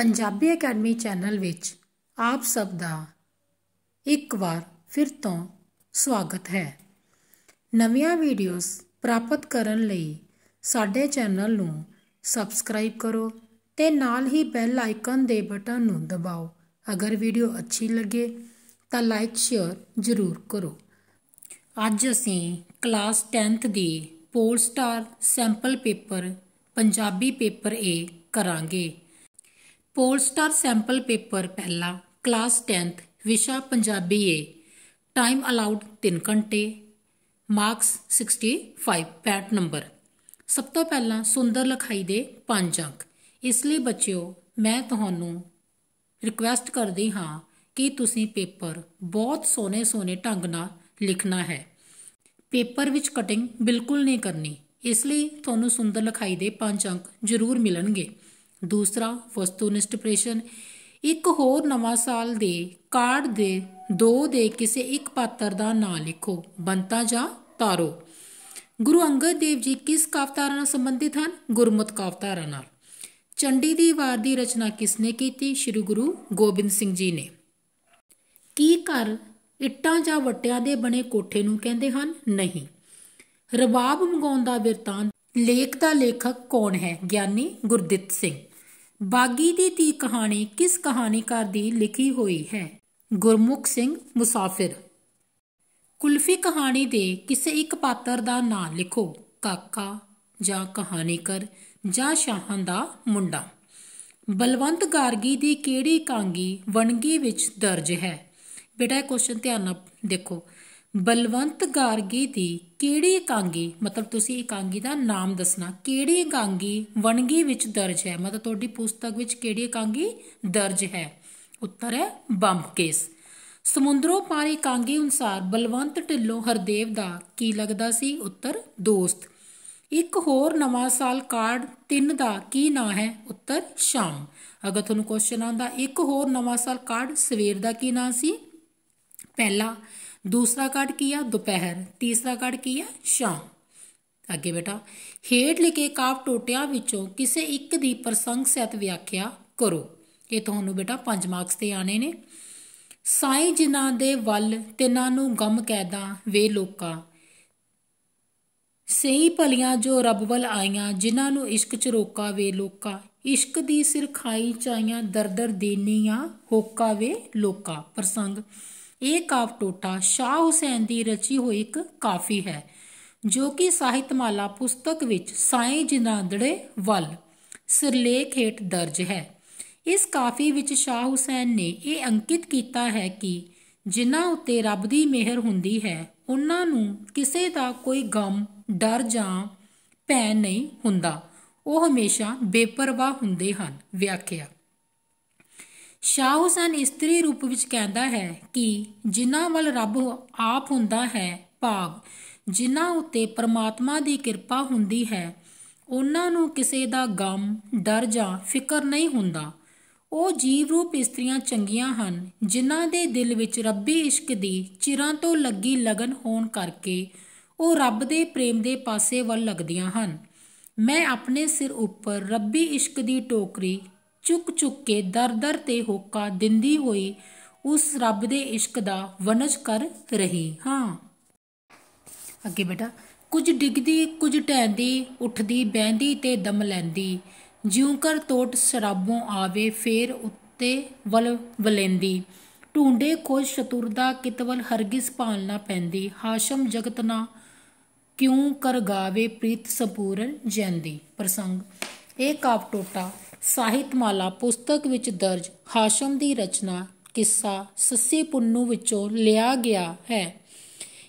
Punjabi academy channel ਵਿੱਚ ਆਪ ਸਭ ਦਾ ਇੱਕ ਵਾਰ ਫਿਰ ਤੋਂ ਸਵਾਗਤ ਹੈ ਨਵੀਆਂ ਵੀਡੀਓਜ਼ ਪ੍ਰਾਪਤ ਕਰਨ ਲਈ ਸਾਡੇ ਚੈਨਲ ਨੂੰ ਸਬਸਕ੍ਰਾਈਬ ਕਰੋ ਤੇ ਨਾਲ ਹੀ ਬੈਲ ਆਈਕਨ ਦੇ ਬਟਨ ਨੂੰ ਦਬਾਓ ਅਗਰ ਵੀਡੀਓ ਅੱਛੀ ਲੱਗੇ ਤਾਂ ਲਾਈਕ ਸ਼ੇਅਰ ਜ਼ਰੂਰ ਕਰੋ ਅੱਜ ਅਸੀਂ ਕਲਾਸ 10th ਦੀ Pole Star sample paper Punjabi paper ਏ ਕਰਾਂਗੇ ਪੋਲਸਟਾਰ ਸੈਂਪਲ ਪੇਪਰ ਪਹਿਲਾ ਕਲਾਸ 10th ਵਿਸ਼ਾ ਪੰਜਾਬੀ ਏ ਟਾਈਮ ਅਲਾਉਡ 3 ਘੰਟੇ ਮਾਰਕਸ 65 ਪੈਟ ਨੰਬਰ ਸਭ ਤੋਂ ਪਹਿਲਾਂ ਸੁੰਦਰ ਲਖਾਈ ਦੇ 5 ਅੰਕ ਇਸ ਲਈ ਬੱਚਿਓ ਮੈਂ ਤੁਹਾਨੂੰ ਰਿਕੁਐਸਟ ਕਰਦੀ ਹਾਂ ਕਿ ਤੁਸੀਂ ਪੇਪਰ ਬਹੁਤ ਸੋਹਣੇ ਸੋਹਣੇ ਢੰਗ ਨਾਲ ਲਿਖਣਾ ਹੈ ਪੇਪਰ ਵਿੱਚ ਕਟਿੰਗ ਬਿਲਕੁਲ ਨਹੀਂ ਕਰਨੀ ਇਸ ਲਈ ਤੁਹਾਨੂੰ ਸੁੰਦਰ ਲਖਾਈ ਦੇ 5 ਅੰਕ ਜ਼ਰੂਰ ਮਿਲਣਗੇ ਦੂਸਰਾ ਵਸਤੂਨਿਸ਼ਟ ਪ੍ਰਸ਼ਨ ਇੱਕ ਹੋਰ ਨਵਾਂ ਸਾਲ ਦੇ ਕਾਰਡ ਦੇ ਦੋ ਦੇ ਕਿਸੇ ਇੱਕ ਪਾਤਰ ਦਾ ਨਾਮ ਲਿਖੋ ਬੰਤਾ ਜਾਂ ਤਾਰੋ ਗੁਰੂ ਅੰਗਦ ਦੇਵ ਜੀ ਕਿਸ ਕਾਵਤਾਰਾ ਨਾਲ ਸੰਬੰਧਿਤ ਹਨ ਗੁਰਮਤ ਕਾਵਤਾਰਾ ਨਾਲ ਚੰਡੀ ਦੀ ਵਾਰ ਦੀ ਰਚਨਾ ਕਿਸ ਨੇ ਕੀਤੀ ਸ੍ਰੀ ਗੁਰੂ ਗੋਬਿੰਦ ਸਿੰਘ ਜੀ ਨੇ ਕੀ ਕਰ ਇੱਟਾਂ ਜਾਂ ਵਟਿਆਂ ਦੇ ਬਣੇ ਕੋਠੇ ਨੂੰ ਕਹਿੰਦੇ ਹਨ ਨਹੀਂ ਰਬਾਬ ਮੰਗਾਉਣ ਦਾ ਲੇਖ ਦਾ ਲੇਖਕ ਕੌਣ ਹੈ ਗਿਆਨੀ ਗੁਰਦਿੱਤ ਸਿੰਘ ਬਾਗੀ ਦੀ ਧੀ ਕਹਾਣੀ ਕਿਸ ਕਹਾਣੀਕਾਰ ਦੀ ਲਿਖੀ ਹੋਈ ਹੈ ਗੁਰਮੁਖ ਸਿੰਘ ਮੁਸਾਫਿਰ ਕੁਲਫੀ ਕਹਾਣੀ ਦੇ ਕਿਸੇ ਇੱਕ ਪਾਤਰ ਦਾ ਨਾਮ ਲਿਖੋ ਕਾਕਾ ਜਾਂ ਕਹਾਣੀਕਰ ਜਾਂ ਸ਼ਾਹਾਂ ਦਾ ਮੁੰਡਾ ਬਲਵੰਤ ਗਾਰਗੀ ਦੀ ਕਿਹੜੀ ਕਾਂਗੀ ਵਣਗੀ ਵਿੱਚ ਦਰਜ ਹੈ ਬੇਟਾ ਇਹ ਕੁਐਸਚਨ ਧਿਆਨ ਨਾਲ ਦੇਖੋ ਬਲਵੰਤ ਗਾਰਗੀ ਦੀ ਕਿਹੜੀ ਇਕਾਂਗੀ ਮਤਲਬ ਤੁਸੀਂ ਇਕਾਂਗੀ ਦਾ ਨਾਮ ਦੱਸਣਾ ਕਿਹੜੀ ਇਕਾਂਗੀ ਵਣਗੀ ਵਿੱਚ ਦਰਜ ਹੈ ਮਤਲਬ ਤੁਹਾਡੀ ਪੁਸਤਕ ਵਿੱਚ ਕਿਹੜੀ ਇਕਾਂਗੀ ਦਰਜ ਹੈ ਉੱਤਰ ਹੈ ਬੰਬ ਕੇਸ ਸਮੁੰਦਰੋਂ ਪਾਰ ਇਕਾਂਗੀ ਅਨੁਸਾਰ ਬਲਵੰਤ ਢਿੱਲੋਂ ਹਰਦੇਵ ਦਾ ਕੀ ਲੱਗਦਾ ਸੀ ਉੱਤਰ ਦੋਸਤ ਇੱਕ ਹੋਰ ਨਵਾਂ ਸਾਲ ਕਾਰਡ 3 ਦਾ ਕੀ ਨਾਂ ਹੈ ਉੱਤਰ ਸ਼ਾਮ ਅਗਰ ਤੁਹਾਨੂੰ ਕੁਐਸਚਨ ਆਉਂਦਾ ਇੱਕ ਹੋਰ ਨਵਾਂ ਸਾਲ ਕਾਰਡ ਸਵੇਰ ਦਾ ਕੀ ਨਾਂ ਸੀ ਪਹਿਲਾ ਦੂਸਰਾ ਕਾਰਡ ਕੀ ਆ ਦੁਪਹਿਰ ਤੀਸਰਾ ਕਾਰਡ ਕੀ ਹੈ ਸ਼ਾਮ ਅੱਗੇ ਬੇਟਾ ਹੇਠ ਲਿਖੇ ਕਾਵ ਟੋਟਿਆਂ ਵਿੱਚੋਂ ਕਿਸੇ ਇੱਕ ਦੀ ਪ੍ਰਸੰਗ ਸਹਿਤ ਵਿਆਖਿਆ ਕਰੋ ਇਹ ਤੁਹਾਨੂੰ ਬੇਟਾ 5 ਮਾਰਕਸ ਤੇ ਆਣੇ ਨੇ ਸਾਈ ਜਿਨ੍ਹਾਂ ਦੇ ਵੱਲ ਤਿਨਾਂ ਨੂੰ ਗਮ ਕਹਿਦਾ ਵੇ ਲੋਕਾਂ ਸਹੀ ਭਲੀਆਂ ਜੋ ਰੱਬ ਵੱਲ ਆਈਆਂ ਜਿਨ੍ਹਾਂ ਨੂੰ ਇਸ਼ਕ ਚ ਰੋਕਾ ਵੇ ਲੋਕਾਂ ਇਸ਼ਕ ਦੀ ਸਿਰਖਾਈ ਚਾਈਆਂ ਦਰਦਰ ਦੇਨੀਆਂ ਹੋਕਾ ਵੇ ਲੋਕਾਂ ਪ੍ਰਸੰਗ ਇਹ ਕਾਫ ਟੋਟਾ ਸ਼ਾਹ ਹੁਸੈਨ ਦੀ ਰਚੀ ਹੋਈ ਇੱਕ ਕਾਫੀ ਹੈ ਜੋ ਕਿ ਸਾਹਿਤਮਾਲਾ ਪੁਸਤਕ ਵਿੱਚ ਸਾਈਂ ਜਿਨਾਂਦੜੇ ਵੱਲ ਸਿਰਲੇਖ ਹੇਠ ਦਰਜ ਹੈ ਇਸ ਕਾਫੀ ਵਿੱਚ ਸ਼ਾਹ ਹੁਸੈਨ ਨੇ ਇਹ ਅੰਕਿਤ ਕੀਤਾ ਹੈ ਕਿ ਜਿਨ੍ਹਾਂ ਉੱਤੇ ਰੱਬ ਦੀ ਮਿਹਰ ਹੁੰਦੀ ਹੈ ਉਹਨਾਂ ਨੂੰ ਕਿਸੇ ਦਾ ਕੋਈ ਗਮ ਡਰ ਜਾਂ ਭੈ ਨਹੀਂ ਹੁੰਦਾ ਉਹ ਹਮੇਸ਼ਾ ਬੇਪਰਵਾਹ ਹੁੰਦੇ ਹਨ ਵਿਆਖਿਆ ਸ਼ਾਹ ਹੁਸੈਨ ਇਸਤਰੀ ਰੂਪ ਵਿੱਚ ਕਹਿੰਦਾ ਹੈ ਕਿ ਜਿਨ੍ਹਾਂ ਵੱਲ ਰੱਬ ਆਪ ਹੁੰਦਾ ਹੈ ਭਾਵ ਜਿਨ੍ਹਾਂ ਉੱਤੇ ਪਰਮਾਤਮਾ ਦੀ ਕਿਰਪਾ ਹੁੰਦੀ ਹੈ ਉਹਨਾਂ ਨੂੰ ਕਿਸੇ ਦਾ ਗਮ ਡਰ ਜਾਂ ਫਿਕਰ ਨਹੀਂ ਹੁੰਦਾ ਉਹ ਜੀਵ ਰੂਪ ਇਸਤਰੀਆਂ ਚੰਗੀਆਂ ਹਨ ਜਿਨ੍ਹਾਂ ਦੇ ਦਿਲ ਵਿੱਚ ਰੱਬੀ ਇਸ਼ਕ ਦੀ ਚਿਰਾਂ ਤੋਂ ਲੱਗੀ ਲਗਨ ਹੋਣ ਕਰਕੇ ਉਹ ਰੱਬ ਦੇ ਪ੍ਰੇਮ ਦੇ ਪਾਸੇ ਵੱਲ ਲੱਗਦੀਆਂ ਹਨ ਮੈਂ ਆਪਣੇ ਸਿਰ ਉੱਪਰ ਰੱਬੀ ਇਸ਼ਕ ਦੀ ਟੋਕਰੀ ਚੁੱਕ ਚੁੱਕ ਕੇ ਦਰ ਦਰ ਤੇ ਹੋਕਾ ਦਿੰਦੀ ਹੋਈ ਉਸ ਰੱਬ ਦੇ ਇਸ਼ਕ ਦਾ ਵਨਜ ਕਰ ਰਹੀ ਹਾਂ ਅੱਗੇ ਬੇਟਾ ਕੁਝ ਡਿੱਗਦੀ ਕੁਝ ਟੈਂਦੀ ਉੱਠਦੀ ਬੈਂਦੀ ਤੇ ਦਮ ਲੈਂਦੀ ਜਿਉਂ ਕਰ ਤੋਟ ਸ਼ਰਾਬੋਂ ਆਵੇ ਫੇਰ ਉੱਤੇ ਵਲ ਵਲੈਂਦੀ ਢੂੰਡੇ ਖੋਜ ਦਾ ਕਿਤਵਲ ਹਰਗਿਸ ਭਾਲਣਾ ਪੈਂਦੀ ਹਾਸ਼ਮ ਜਗਤ ਨਾ ਕਿਉਂ ਕਰ ਗਾਵੇ ਪ੍ਰੀਤ ਸਪੂਰਨ ਜੈਂਦੀ ਪ੍ਰਸੰਗ ਇਹ ਕਾਪ ਟੋਟਾ ਸਾਹਿਤਮਾਲਾ ਪੁਸਤਕ ਵਿੱਚ ਦਰਜ ਹਾਸ਼ਮ ਦੀ ਰਚਨਾ ਕਿੱਸਾ ਸੱਸੀ ਪੁੰਨੂ ਵਿੱਚੋਂ ਲਿਆ ਗਿਆ ਹੈ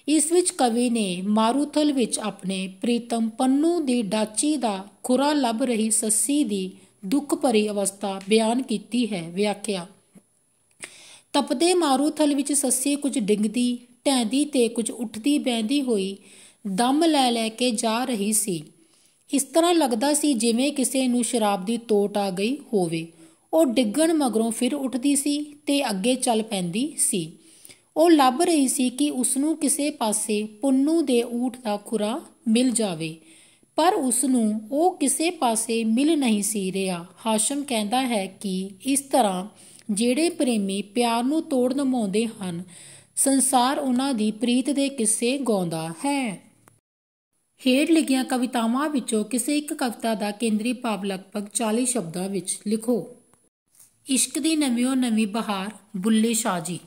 ਇਸ ਵਿੱਚ ਕਵੀ ਨੇ ਮਾਰੂਥਲ ਵਿੱਚ ਆਪਣੇ ਪ੍ਰੀਤਮ ਪੰਨੂ ਦੀ ਡਾਚੀ ਦਾ ਖੁਰਾ ਲੱਭ ਰਹੀ ਸੱਸੀ ਦੀ ਦੁੱਖ ਭਰੀ ਅਵਸਥਾ ਬਿਆਨ ਕੀਤੀ ਹੈ ਵਿਆਖਿਆ ਤਪਦੇ ਮਾਰੂਥਲ ਵਿੱਚ ਸੱਸੀ ਕੁਝ ਡਿੰਗਦੀ ਟੈਂਦੀ ਤੇ ਕੁਝ ਉੱਠਦੀ ਬੈਂਦੀ ਹੋਈ ਦਮ ਲੈ ਲੈ ਕੇ ਜਾ ਰਹੀ ਸੀ ਇਸ ਤਰ੍ਹਾਂ ਲੱਗਦਾ ਸੀ ਜਿਵੇਂ ਕਿਸੇ ਨੂੰ ਸ਼ਰਾਬ ਦੀ ਤੋਟ ਆ ਗਈ ਹੋਵੇ ਉਹ ਡਿੱਗਣ ਮਗਰੋਂ ਫਿਰ ਉੱਠਦੀ ਸੀ ਤੇ ਅੱਗੇ ਚੱਲ ਪੈਂਦੀ ਸੀ ਉਹ ਲੱਭ ਰਹੀ ਸੀ ਕਿ ਉਸ ਨੂੰ ਕਿਸੇ ਪਾਸੇ ਪੁੰਨੂ ਦੇ ਊਠ ਦਾ ਖੁਰਾ ਮਿਲ ਜਾਵੇ ਪਰ ਉਸ ਨੂੰ ਉਹ ਕਿਸੇ ਪਾਸੇ ਮਿਲ ਨਹੀਂ ਸੀ ਰਿਹਾ ਹਾਸ਼ਮ ਕਹਿੰਦਾ ਹੈ ਕਿ ਇਸ ਤਰ੍ਹਾਂ ਜਿਹੜੇ ਪ੍ਰੇਮੀ ਪਿਆਰ ਨੂੰ ਤੋੜ ਨਮਾਉਂਦੇ ਹਨ ਸੰਸਾਰ ਉਹਨਾਂ ਦੀ ਪ੍ਰੀਤ ਦੇ ਕਿਸੇ ਗਾਉਂਦਾ ਹੈ ਹੇਠ ਲਿਖੀਆਂ ਕਵਿਤਾਵਾਂ ਵਿੱਚੋਂ ਕਿਸੇ ਇੱਕ ਕਵਿਤਾ ਦਾ ਕੇਂਦਰੀ ਭਾਵ ਲਗਭਗ 40 ਸ਼ਬਦਾਂ ਵਿੱਚ ਲਿਖੋ ਇਸ਼ਕ ਦੀ ਨਵੀਓ ਨਵੀਂ ਬਹਾਰ ਬੁੱਲੇ ਸ਼ਾਹ ਜੀ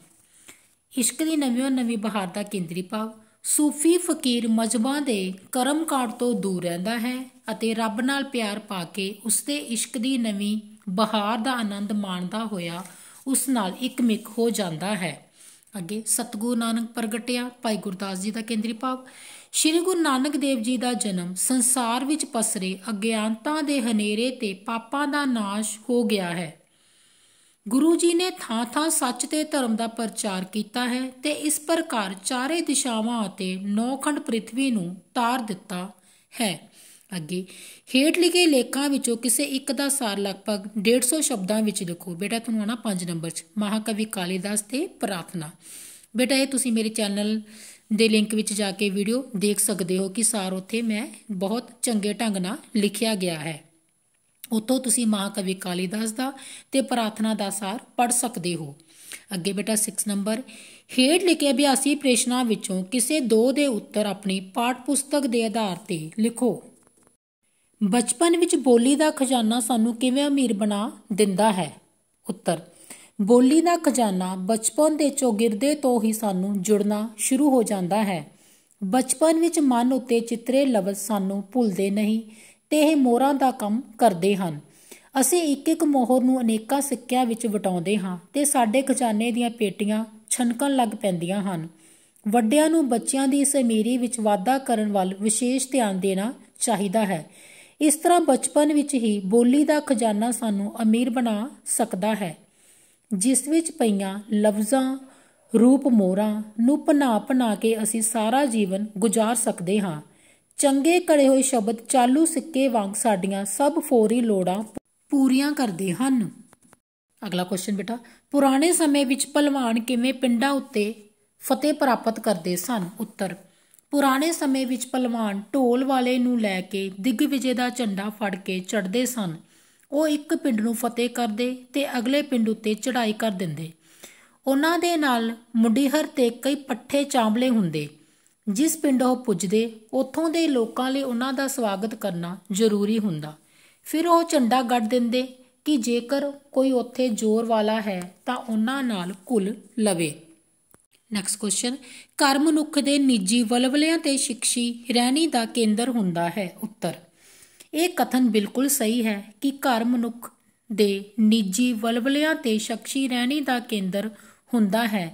ਇਸ਼ਕ ਦੀ ਨਵੀਓ ਨਵੀਂ ਬਹਾਰ ਦਾ ਕੇਂਦਰੀ ਭਾਵ ਸੂਫੀ ਫਕੀਰ ਮਜਬਾਂ ਦੇ ਕਰਮ ਕਾਟ ਤੋਂ ਦੂਰ ਰਹਿੰਦਾ ਹੈ ਅਤੇ ਰੱਬ ਨਾਲ ਪਿਆਰ ਪਾ ਕੇ ਉਸ ਦੇ ਇਸ਼ਕ ਦੀ ਨਵੀਂ ਬਹਾਰ ਦਾ ਆਨੰਦ ਮਾਣਦਾ ਹੋਇਆ ਉਸ ਨਾਲ ਇੱਕ ਮਿਕ ਹੋ ਜਾਂਦਾ ਹੈ ਅੱਗੇ ਸਤਗੁਰੂ ਨਾਨਕ ਪ੍ਰਗਟਿਆ ਭਾਈ ਗੁਰਦਾਸ ਜੀ ਦਾ ਕੇਂਦਰੀ ਭਾਵ ਸ਼੍ਰੀ ਗੁਰੂ ਨਾਨਕ ਦੇਵ ਜੀ ਦਾ ਜਨਮ ਸੰਸਾਰ ਵਿੱਚ ਪਸਰੇ ਅਗਿਆਨਤਾ ਦੇ ਹਨੇਰੇ ਤੇ ਪਾਪਾਂ ਦਾ ਨਾਸ਼ ਹੋ ਗਿਆ ਹੈ ਗੁਰੂ ਜੀ ਨੇ ਥਾਂ-ਥਾਂ ਸੱਚ ਤੇ ਧਰਮ ਦਾ ਪ੍ਰਚਾਰ ਕੀਤਾ ਹੈ ਤੇ ਇਸ ਪ੍ਰਕਾਰ ਚਾਰੇ ਦਿਸ਼ਾਵਾਂ ਅਤੇ ਨੌਖੰਡ ਪ੍ਰithvi ਨੂੰ ਤਾਰ ਦਿੱਤਾ ਹੈ ਅੱਗੇ ਹੇਠ ਲਿਖੇ ਲੇਖਾਂ ਵਿੱਚੋਂ ਕਿਸੇ ਇੱਕ ਦਾ ਸਾਰ ਲਗਭਗ 150 ਸ਼ਬਦਾਂ ਵਿੱਚ ਲਿਖੋ ਬੇਟਾ ਤੁਹਾਨੂੰ ਆਣਾ 5 ਨੰਬਰ 'ਚ ਮਹਾਕਵੀ ਕਾਲੀਦਾਸ ਤੇ ਪ੍ਰਾਰਥਨਾ ਬੇਟਾ ਇਹ ਤੁਸੀਂ ਮੇਰੇ ਚੈਨਲ ਦੇ ਲਿੰਕ ਵਿੱਚ ਜਾ ਕੇ ਵੀਡੀਓ ਦੇਖ ਸਕਦੇ ਹੋ ਕਿ ਸਾਰ ਉੱਥੇ ਮੈਂ ਬਹੁਤ ਚੰਗੇ ਢੰਗ ਨਾਲ ਲਿਖਿਆ ਗਿਆ ਹੈ ਉਤੋਂ ਤੁਸੀਂ ਮਹਾਕਵੀ ਕਾਲੀਦਾਸ ਦਾ ਤੇ ਪ੍ਰਾਰਥਨਾ ਦਾ ਸਾਰ ਪੜ ਸਕਦੇ ਹੋ ਅੱਗੇ ਬੇਟਾ 6 ਨੰਬਰ ਹੇਠ ਲਿਖੇ ਅਭਿਆਸੀ ਪ੍ਰਸ਼ਨਾਂ ਵਿੱਚੋਂ ਕਿਸੇ ਦੋ ਦੇ ਉੱਤਰ ਆਪਣੀ ਪਾਠ ਪੁਸਤਕ ਦੇ ਆਧਾਰ ਤੇ ਲਿਖੋ ਬਚਪਨ ਵਿੱਚ ਬੋਲੀ ਦਾ ਖਜ਼ਾਨਾ ਸਾਨੂੰ ਕਿਵੇਂ ਅਮੀਰ ਬਣਾ ਦਿੰਦਾ ਹੈ ਉੱਤਰ ਬੋਲੀ ਦਾ ਖਜ਼ਾਨਾ ਬਚਪਨ ਦੇ ਚੋਗਿਰਦੇ ਤੋਂ ਹੀ ਸਾਨੂੰ ਜੁੜਨਾ ਸ਼ੁਰੂ ਹੋ ਜਾਂਦਾ ਹੈ ਬਚਪਨ ਵਿੱਚ ਮਨ ਉੱਤੇ ਚਿੱਤਰੇ ਲਵਜ਼ ਸਾਨੂੰ ਭੁੱਲਦੇ ਨਹੀਂ ਤੇ ਇਹ ਮੋਹਰਾਂ ਦਾ ਕੰਮ ਕਰਦੇ ਹਨ ਅਸੀਂ ਇੱਕ ਇੱਕ ਮੋਹਰ ਨੂੰ ਅਨੇਕਾਂ ਸਿੱਕਿਆਂ ਵਿੱਚ ਵਟਾਉਂਦੇ ਹਾਂ ਤੇ ਸਾਡੇ ਖਜ਼ਾਨੇ ਦੀਆਂ ਪੇਟੀਆਂ ਛਣਕਣ ਲੱਗ ਪੈਂਦੀਆਂ ਹਨ ਵੱਡਿਆਂ ਨੂੰ ਬੱਚਿਆਂ ਦੀ ਇਸ ਅਮੀਰੀ ਵਿੱਚ ਵਾਧਾ ਕਰਨ ਵੱਲ ਵਿਸ਼ੇਸ਼ ਧਿਆਨ ਦੇਣਾ ਚਾਹੀਦਾ ਹੈ ਇਸ ਤਰ੍ਹਾਂ ਬਚਪਨ ਵਿੱਚ ਹੀ ਬੋਲੀ ਦਾ ਖਜ਼ਾਨਾ ਸਾਨੂੰ ਅਮੀਰ ਬਣਾ ਸਕਦਾ ਹੈ ਜਿਸ ਵਿੱਚ ਪਈਆਂ ਲਫ਼ਜ਼ਾਂ ਰੂਪ ਮੋਹਰਾਂ ਨੂੰ ਪਨਾ ਪਨਾ ਕੇ ਅਸੀਂ ਸਾਰਾ ਜੀਵਨ ਗੁਜ਼ਾਰ ਸਕਦੇ ਹਾਂ ਚੰਗੇ ਕੜੇ ਹੋਏ ਸ਼ਬਦ ਚਾਲੂ ਸਿੱਕੇ ਵਾਂਗ ਸਾਡੀਆਂ ਸਭ ਫੋਰੀ ਲੋੜਾਂ ਪੂਰੀਆਂ ਕਰਦੇ ਹਨ ਅਗਲਾ ਕੁਐਸਚਨ ਬੇਟਾ ਪੁਰਾਣੇ ਸਮੇਂ ਵਿੱਚ ਪਹਿਲਵਾਨ ਕਿਵੇਂ ਪਿੰਡਾਂ ਉੱਤੇ ਫਤਿਹ ਪ੍ਰਾਪਤ ਕਰਦੇ ਸਨ ਉੱਤਰ ਪੁਰਾਣੇ ਸਮੇਂ ਵਿੱਚ ਪਹਿਲਵਾਨ ਢੋਲ ਵਾਲੇ ਨੂੰ ਲੈ ਕੇ ਵਿਜੇ ਦਾ ਝੰਡਾ ਫੜ ਕੇ ਚੜਦੇ ਸਨ ਉਹ ਇੱਕ ਪਿੰਡ ਨੂੰ ਫਤਿਹ ਕਰਦੇ ਤੇ ਅਗਲੇ ਪਿੰਡ ਉੱਤੇ ਚੜਾਈ ਕਰ ਦਿੰਦੇ ਉਹਨਾਂ ਦੇ ਨਾਲ ਮੁੰਡੀਹਰ ਤੇ ਕਈ ਪੱਠੇ ਚਾਂਬਲੇ ਹੁੰਦੇ ਜਿਸ ਪਿੰਡ ਉਹ ਪੁੱਜਦੇ ਉੱਥੋਂ ਦੇ ਲੋਕਾਂ ਲਈ ਉਹਨਾਂ ਦਾ ਸਵਾਗਤ ਕਰਨਾ ਜ਼ਰੂਰੀ ਹੁੰਦਾ ਫਿਰ ਉਹ ਝੰਡਾ ਗੱਡ ਦਿੰਦੇ ਕਿ ਜੇਕਰ ਕੋਈ ਉੱਥੇ ਜ਼ੋਰ ਵਾਲਾ ਹੈ ਤਾਂ ਉਹਨਾਂ ਨਾਲ ਕੁੱਲ ਲਵੇ ਨੈਕਸਟ ਕੁਐਸਚਨ ਘਰ ਮਨੁੱਖ ਦੇ ਨਿੱਜੀ ਵਲਵਲਿਆਂ ਤੇ ਸ਼ਿਕਸ਼ੀ ਰਹਿਣੀ ਦਾ ਕੇਂਦਰ ਹੁੰਦਾ ਹੈ ਉੱਤਰ ਇਹ ਕਥਨ ਬਿਲਕੁਲ ਸਹੀ ਹੈ ਕਿ ਘਰ ਮਨੁੱਖ ਦੇ ਨਿੱਜੀ ਵਲਵਲਿਆਂ ਤੇ ਸ਼ਖਸੀ ਰਹਿਣੀ ਦਾ ਕੇਂਦਰ ਹੁੰਦਾ ਹੈ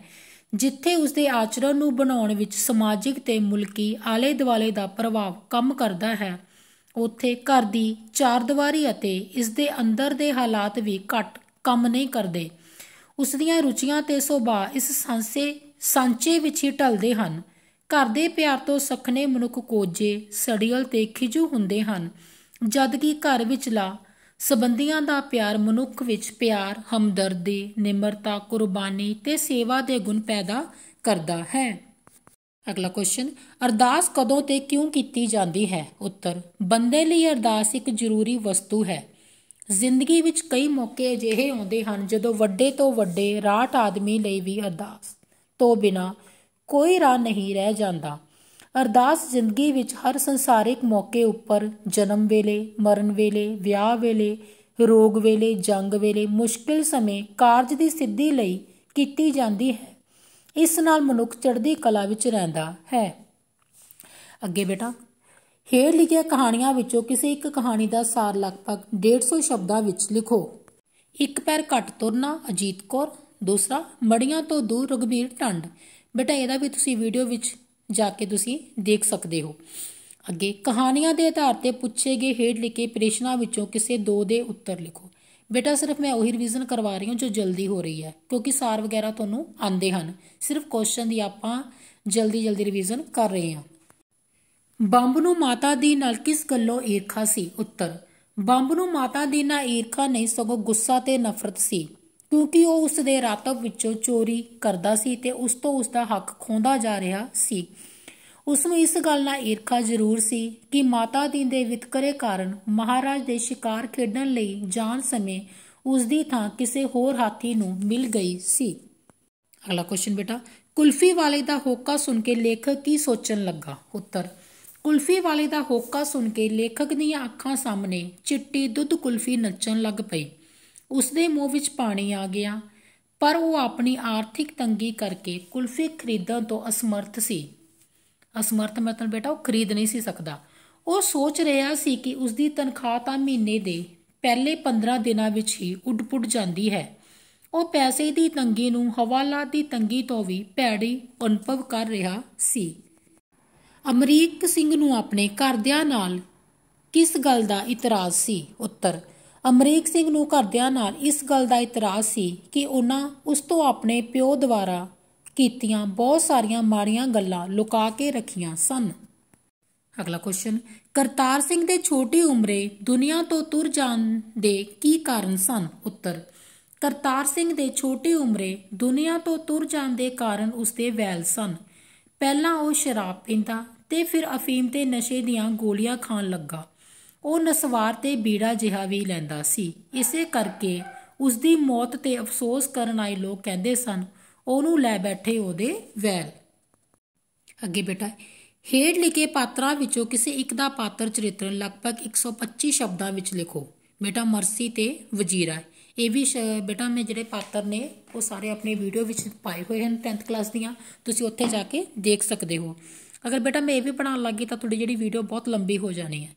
ਜਿੱਥੇ ਉਸ ਦੇ ਆਚਰਣ ਨੂੰ ਬਣਾਉਣ ਵਿੱਚ ਸਮਾਜਿਕ ਤੇ ਮੁਲਕੀ ਆਲੇ ਦੁਆਲੇ ਦਾ ਪ੍ਰਭਾਵ ਕੰਮ ਕਰਦਾ ਹੈ ਉੱਥੇ ਘਰ ਦੀ ਚਾਰ ਦਿਵਾਰੀ ਅਤੇ ਇਸ ਦੇ ਅੰਦਰ ਦੇ ਹਾਲਾਤ ਵੀ ਘੱਟ ਕੰਮ ਨਹੀਂ ਕਰਦੇ ਉਸ ਦੀਆਂ ਰੁਚੀਆਂ ਤੇ ਸੁਭਾਅ ਇਸ ਸੰਸੇ ਸਾਂਚੇ ਵਿੱਚ ਹੀ ਢਲਦੇ ਹਨ ਘਰ ਦੇ ਪਿਆਰ ਤੋਂ ਸਖਨੇ ਮਨੁੱਖ ਕੋਜੇ ਸੜੀਲ ਤੇ ਖਿਜੂ ਹੁੰਦੇ ਹਨ ਜਦ ਕਿ ਘਰ ਵਿੱਚਲਾ ਸਬੰਧੀਆਂ ਦਾ ਪਿਆਰ ਮਨੁੱਖ ਵਿੱਚ ਪਿਆਰ ਹਮਦਰਦੀ ਨਿਮਰਤਾ ਕੁਰਬਾਨੀ ਤੇ ਸੇਵਾ ਦੇ ਗੁਣ ਪੈਦਾ ਕਰਦਾ ਹੈ ਅਗਲਾ ਕੁਐਸਚਨ ਅਰਦਾਸ ਕਦੋਂ ਤੇ ਕਿਉਂ ਕੀਤੀ ਜਾਂਦੀ ਹੈ ਉੱਤਰ ਬੰਦੇ ਲਈ ਅਰਦਾਸ ਇੱਕ ਜ਼ਰੂਰੀ ਵਸਤੂ ਹੈ ਜ਼ਿੰਦਗੀ ਵਿੱਚ ਕਈ ਮੌਕੇ ਅਜਿਹੇ ਆਉਂਦੇ ਹਨ ਜਦੋਂ ਵੱਡੇ ਤੋਂ ਵੱਡੇ ਰਾਟ ਆਦਮੀ ਲਈ ਵੀ ਅਰਦਾਸ ਤੋਂ ਬਿਨਾ ਕੋਈ ਰਾਹ ਨਹੀਂ ਰਹਿ ਜਾਂਦਾ ਅਰਦਾਸ ਜ਼ਿੰਦਗੀ ਵਿੱਚ ਹਰ ਸੰਸਾਰਿਕ ਮੌਕੇ ਉੱਪਰ ਜਨਮ ਵੇਲੇ ਮਰਨ ਵੇਲੇ ਵਿਆਹ ਵੇਲੇ ਰੋਗ ਵੇਲੇ ਜੰਗ ਵੇਲੇ ਮੁਸ਼ਕਿਲ ਸਮੇਂ ਕਾਰਜ ਦੀ ਸਿੱਧੀ ਲਈ ਕੀਤੀ ਜਾਂਦੀ ਹੈ ਇਸ ਨਾਲ ਮਨੁੱਖ ਚੜ੍ਹਦੀ ਕਲਾ ਵਿੱਚ ਰਹਿੰਦਾ ਹੈ ਅੱਗੇ ਬੇਟਾ ਹੇਰ ਲਿਖੀਆਂ ਕਹਾਣੀਆਂ ਵਿੱਚੋਂ ਕਿਸੇ ਇੱਕ ਕਹਾਣੀ ਦਾ ਸਾਰ ਲਗਭਗ 150 ਸ਼ਬਦਾਂ ਵਿੱਚ ਲਿਖੋ ਇੱਕ ਪੈਰ ਘੱਟ ਤੁਰਨਾ ਅਜੀਤ ਕੌਰ ਦੂਸਰਾ ਮੜੀਆਂ ਤੋਂ ਦੂਰ ਰਗਬੀਰ ਟੰਡ ਬੇਟਾ ਇਹਦਾ ਵੀ ਤੁਸੀਂ ਵੀਡੀਓ ਵਿੱਚ ਜਾ ਕੇ ਤੁਸੀਂ ਦੇਖ ਸਕਦੇ ਹੋ ਅੱਗੇ ਕਹਾਣੀਆਂ ਦੇ ਆਧਾਰ ਤੇ ਪੁੱਛੇ ਗਏ ਹੇਠ ਲਿਖੇ ਪ੍ਰਸ਼ਨਾਂ ਵਿੱਚੋਂ ਕਿਸੇ ਦੋ ਦੇ ਉੱਤਰ ਲਿਖੋ ਬੇਟਾ ਸਿਰਫ ਮੈਂ ਉਹੀ ਰਿਵੀਜ਼ਨ ਕਰਵਾ ਰਹੀ ਹਾਂ ਜੋ ਜਲਦੀ ਹੋ ਰਹੀ ਹੈ ਕਿਉਂਕਿ ਸਾਰ ਵਗੈਰਾ ਤੁਹਾਨੂੰ ਆਂਦੇ ਹਨ ਸਿਰਫ ਕੁਐਸਚਨ ਦੀ ਆਪਾਂ ਜਲਦੀ ਜਲਦੀ ਰਿਵੀਜ਼ਨ ਕਰ ਰਹੇ ਹਾਂ ਬੰਬ ਨੂੰ ਮਾਤਾ ਦੀ ਨਾਲ ਕਿਸ ਗੱਲੋਂ ਈਰਖਾ ਸੀ ਉੱਤਰ ਬੰਬ ਨੂੰ ਮਾਤਾ ਦੀ ਨਾਲ ਈਰਖਾ ਨਹੀਂ ਸਗੋਂ ਗੁੱਸਾ ਤੇ ਨਫ਼ਰਤ ਸੀ ਕਿਉਂਕਿ ਉਹ ਉਸ ਦੇ ਰਾਤਬ ਵਿੱਚੋਂ ਚੋਰੀ ਕਰਦਾ ਸੀ ਤੇ ਉਸ ਤੋਂ ਉਸ ਦਾ ਹੱਕ ਖੋਂਦਾ ਜਾ ਰਿਹਾ ਸੀ ਉਸ ਨੂੰ ਇਸ ਗੱਲ ਨਾਲ ਈਰਖਾ ਜ਼ਰੂਰ ਸੀ ਕਿ ਮਾਤਾ ਦੀ ਦੇ ਵਿਤਕਰੇ ਕਾਰਨ ਮਹਾਰਾਜ ਦੇ ਸ਼ਿਕਾਰ ਖੇਡਣ ਲਈ ਜਾਣ ਸਮੇਂ ਉਸ ਦੀ ਥਾਂ ਕਿਸੇ ਹੋਰ ਹਾਥੀ ਨੂੰ ਮਿਲ ਗਈ ਸੀ ਅਗਲਾ ਕੁਐਸਚਨ ਬੇਟਾ ਕੁਲਫੀ ਵਾਲੇ ਦਾ ਹੋਕਾ ਸੁਣ ਕੇ ਲੇਖਕ ਕੀ ਸੋਚਣ ਲੱਗਾ ਉੱਤਰ ਕੁਲਫੀ ਵਾਲੇ ਦਾ ਹੋਕਾ ਸੁਣ ਕੇ ਲੇਖਕ ਦੀਆਂ ਅੱਖਾਂ ਸਾਹਮਣੇ ਚਿੱਟੀ ਦੁੱਧ ਕੁਲਫੀ ਨੱਚਣ ਲੱਗ ਪਈ ਉਸ ਦੇ ਮੂੰਹ ਵਿੱਚ ਪਾਣੀ ਆ ਗਿਆ ਪਰ ਉਹ ਆਪਣੀ ਆਰਥਿਕ ਤੰਗੀ ਕਰਕੇ ਕੁਲਫੀ ਖਰੀਦਣ ਤੋਂ ਅਸਮਰਥ ਸੀ ਅਸਮਰਥ ਮਤਲਬ ਬੇਟਾ ਉਹ ਖਰੀਦ ਨਹੀਂ ਸੀ ਸਕਦਾ ਉਹ ਸੋਚ ਰਿਹਾ ਸੀ ਕਿ ਉਸ ਦੀ ਤਨਖਾਹ ਤਾਂ ਮਹੀਨੇ ਦੇ ਪਹਿਲੇ 15 ਦਿਨਾਂ ਵਿੱਚ ਹੀ ਉੱਡ-ਪੁੱਡ ਜਾਂਦੀ ਹੈ ਉਹ ਪੈਸੇ ਦੀ ਤੰਗੀ ਨੂੰ ਹਵਾਲਾ ਦੀ ਤੰਗੀ ਤੋਂ ਵੀ ਭੈੜੀ ਅਨੁਭਵ ਕਰ ਰਿਹਾ ਸੀ ਅਮਰੀਕ ਸਿੰਘ ਨੂੰ ਆਪਣੇ ਘਰਦਿਆਂ ਨਾਲ ਕਿਸ ਗੱਲ ਦਾ ਇਤਰਾਜ਼ ਸੀ ਉੱਤਰ ਅਮਰੀਕ ਸਿੰਘ ਨੂੰ ਘਰਦਿਆਂ ਨਾਲ ਇਸ ਗੱਲ ਦਾ ਇਤਰਾਜ਼ ਸੀ ਕਿ ਉਹਨਾਂ ਉਸ ਤੋਂ ਆਪਣੇ ਪਿਓ ਦੁਆਰਾ ਕੀਤੀਆਂ ਬਹੁਤ ਸਾਰੀਆਂ ਮਾੜੀਆਂ ਗੱਲਾਂ ਲੁਕਾ ਕੇ ਰੱਖੀਆਂ ਸਨ ਅਗਲਾ ਕੁਐਸਚਨ ਕਰਤਾਰ ਸਿੰਘ ਦੇ ਛੋਟੀ ਉਮਰੇ ਦੁਨੀਆ ਤੋਂ ਤੁਰ ਜਾਣ ਦੇ ਕੀ ਕਾਰਨ ਸਨ ਉੱਤਰ ਕਰਤਾਰ ਸਿੰਘ ਦੇ ਛੋਟੀ ਉਮਰੇ ਦੁਨੀਆ ਤੋਂ ਤੁਰ ਜਾਣ ਦੇ ਕਾਰਨ ਉਸਦੇ ਵੈਲ ਸਨ ਪਹਿਲਾਂ ਉਹ ਸ਼ਰਾਬ ਪੀਂਦਾ ਤੇ ਫਿਰ ਅਫੀਮ ਤੇ ਨਸ਼ੇ ਦੀਆਂ ਗੋਲੀਆਂ ਖਾਣ ਲੱਗਾ ਉਹ ਨਸਵਾਰ ਤੇ ਬੀੜਾ ਜਿਹਾ ਵੀ ਲੈਂਦਾ ਸੀ ਇਸੇ ਕਰਕੇ ਉਸ ਦੀ ਮੌਤ ਤੇ ਅਫਸੋਸ ਕਰਨ ਆਏ ਲੋਕ ਕਹਿੰਦੇ ਸਨ ਉਹਨੂੰ ਲੈ ਬੈਠੇ ਉਹਦੇ ਵੈਲ ਅੱਗੇ ਬੇਟਾ ਹੇਡ ਲਿਖੇ ਪਾਤਰਾ ਵਿੱਚੋਂ ਕਿਸੇ ਇੱਕ ਦਾ ਪਾਤਰ ਚਰਿੱਤਰ ਲਗਭਗ 125 ਸ਼ਬਦਾਂ ਵਿੱਚ ਲਿਖੋ ਬੇਟਾ ਮਰਸੀ ਤੇ ਵਜ਼ੀਰਾ ਇਹ ਵੀ ਬੇਟਾ ਮੈਂ ਜਿਹੜੇ ਪਾਤਰ ਨੇ ਉਹ ਸਾਰੇ ਆਪਣੇ ਵੀਡੀਓ ਵਿੱਚ ਪਾਏ ਹੋਏ ਹਨ 10th ਕਲਾਸ ਦੀਆਂ ਤੁਸੀਂ ਉੱਥੇ ਜਾ ਕੇ ਦੇਖ ਸਕਦੇ ਹੋ ਅਗਰ ਬੇਟਾ ਮੈਂ ਇਹ ਵੀ ਬਣਾਉਣ ਲੱਗੀ ਤਾਂ ਤੁਹਾਡੀ ਜਿਹੜੀ ਵੀਡੀਓ ਬਹੁਤ ਲੰਬੀ ਹੋ ਜਾਣੀ ਹੈ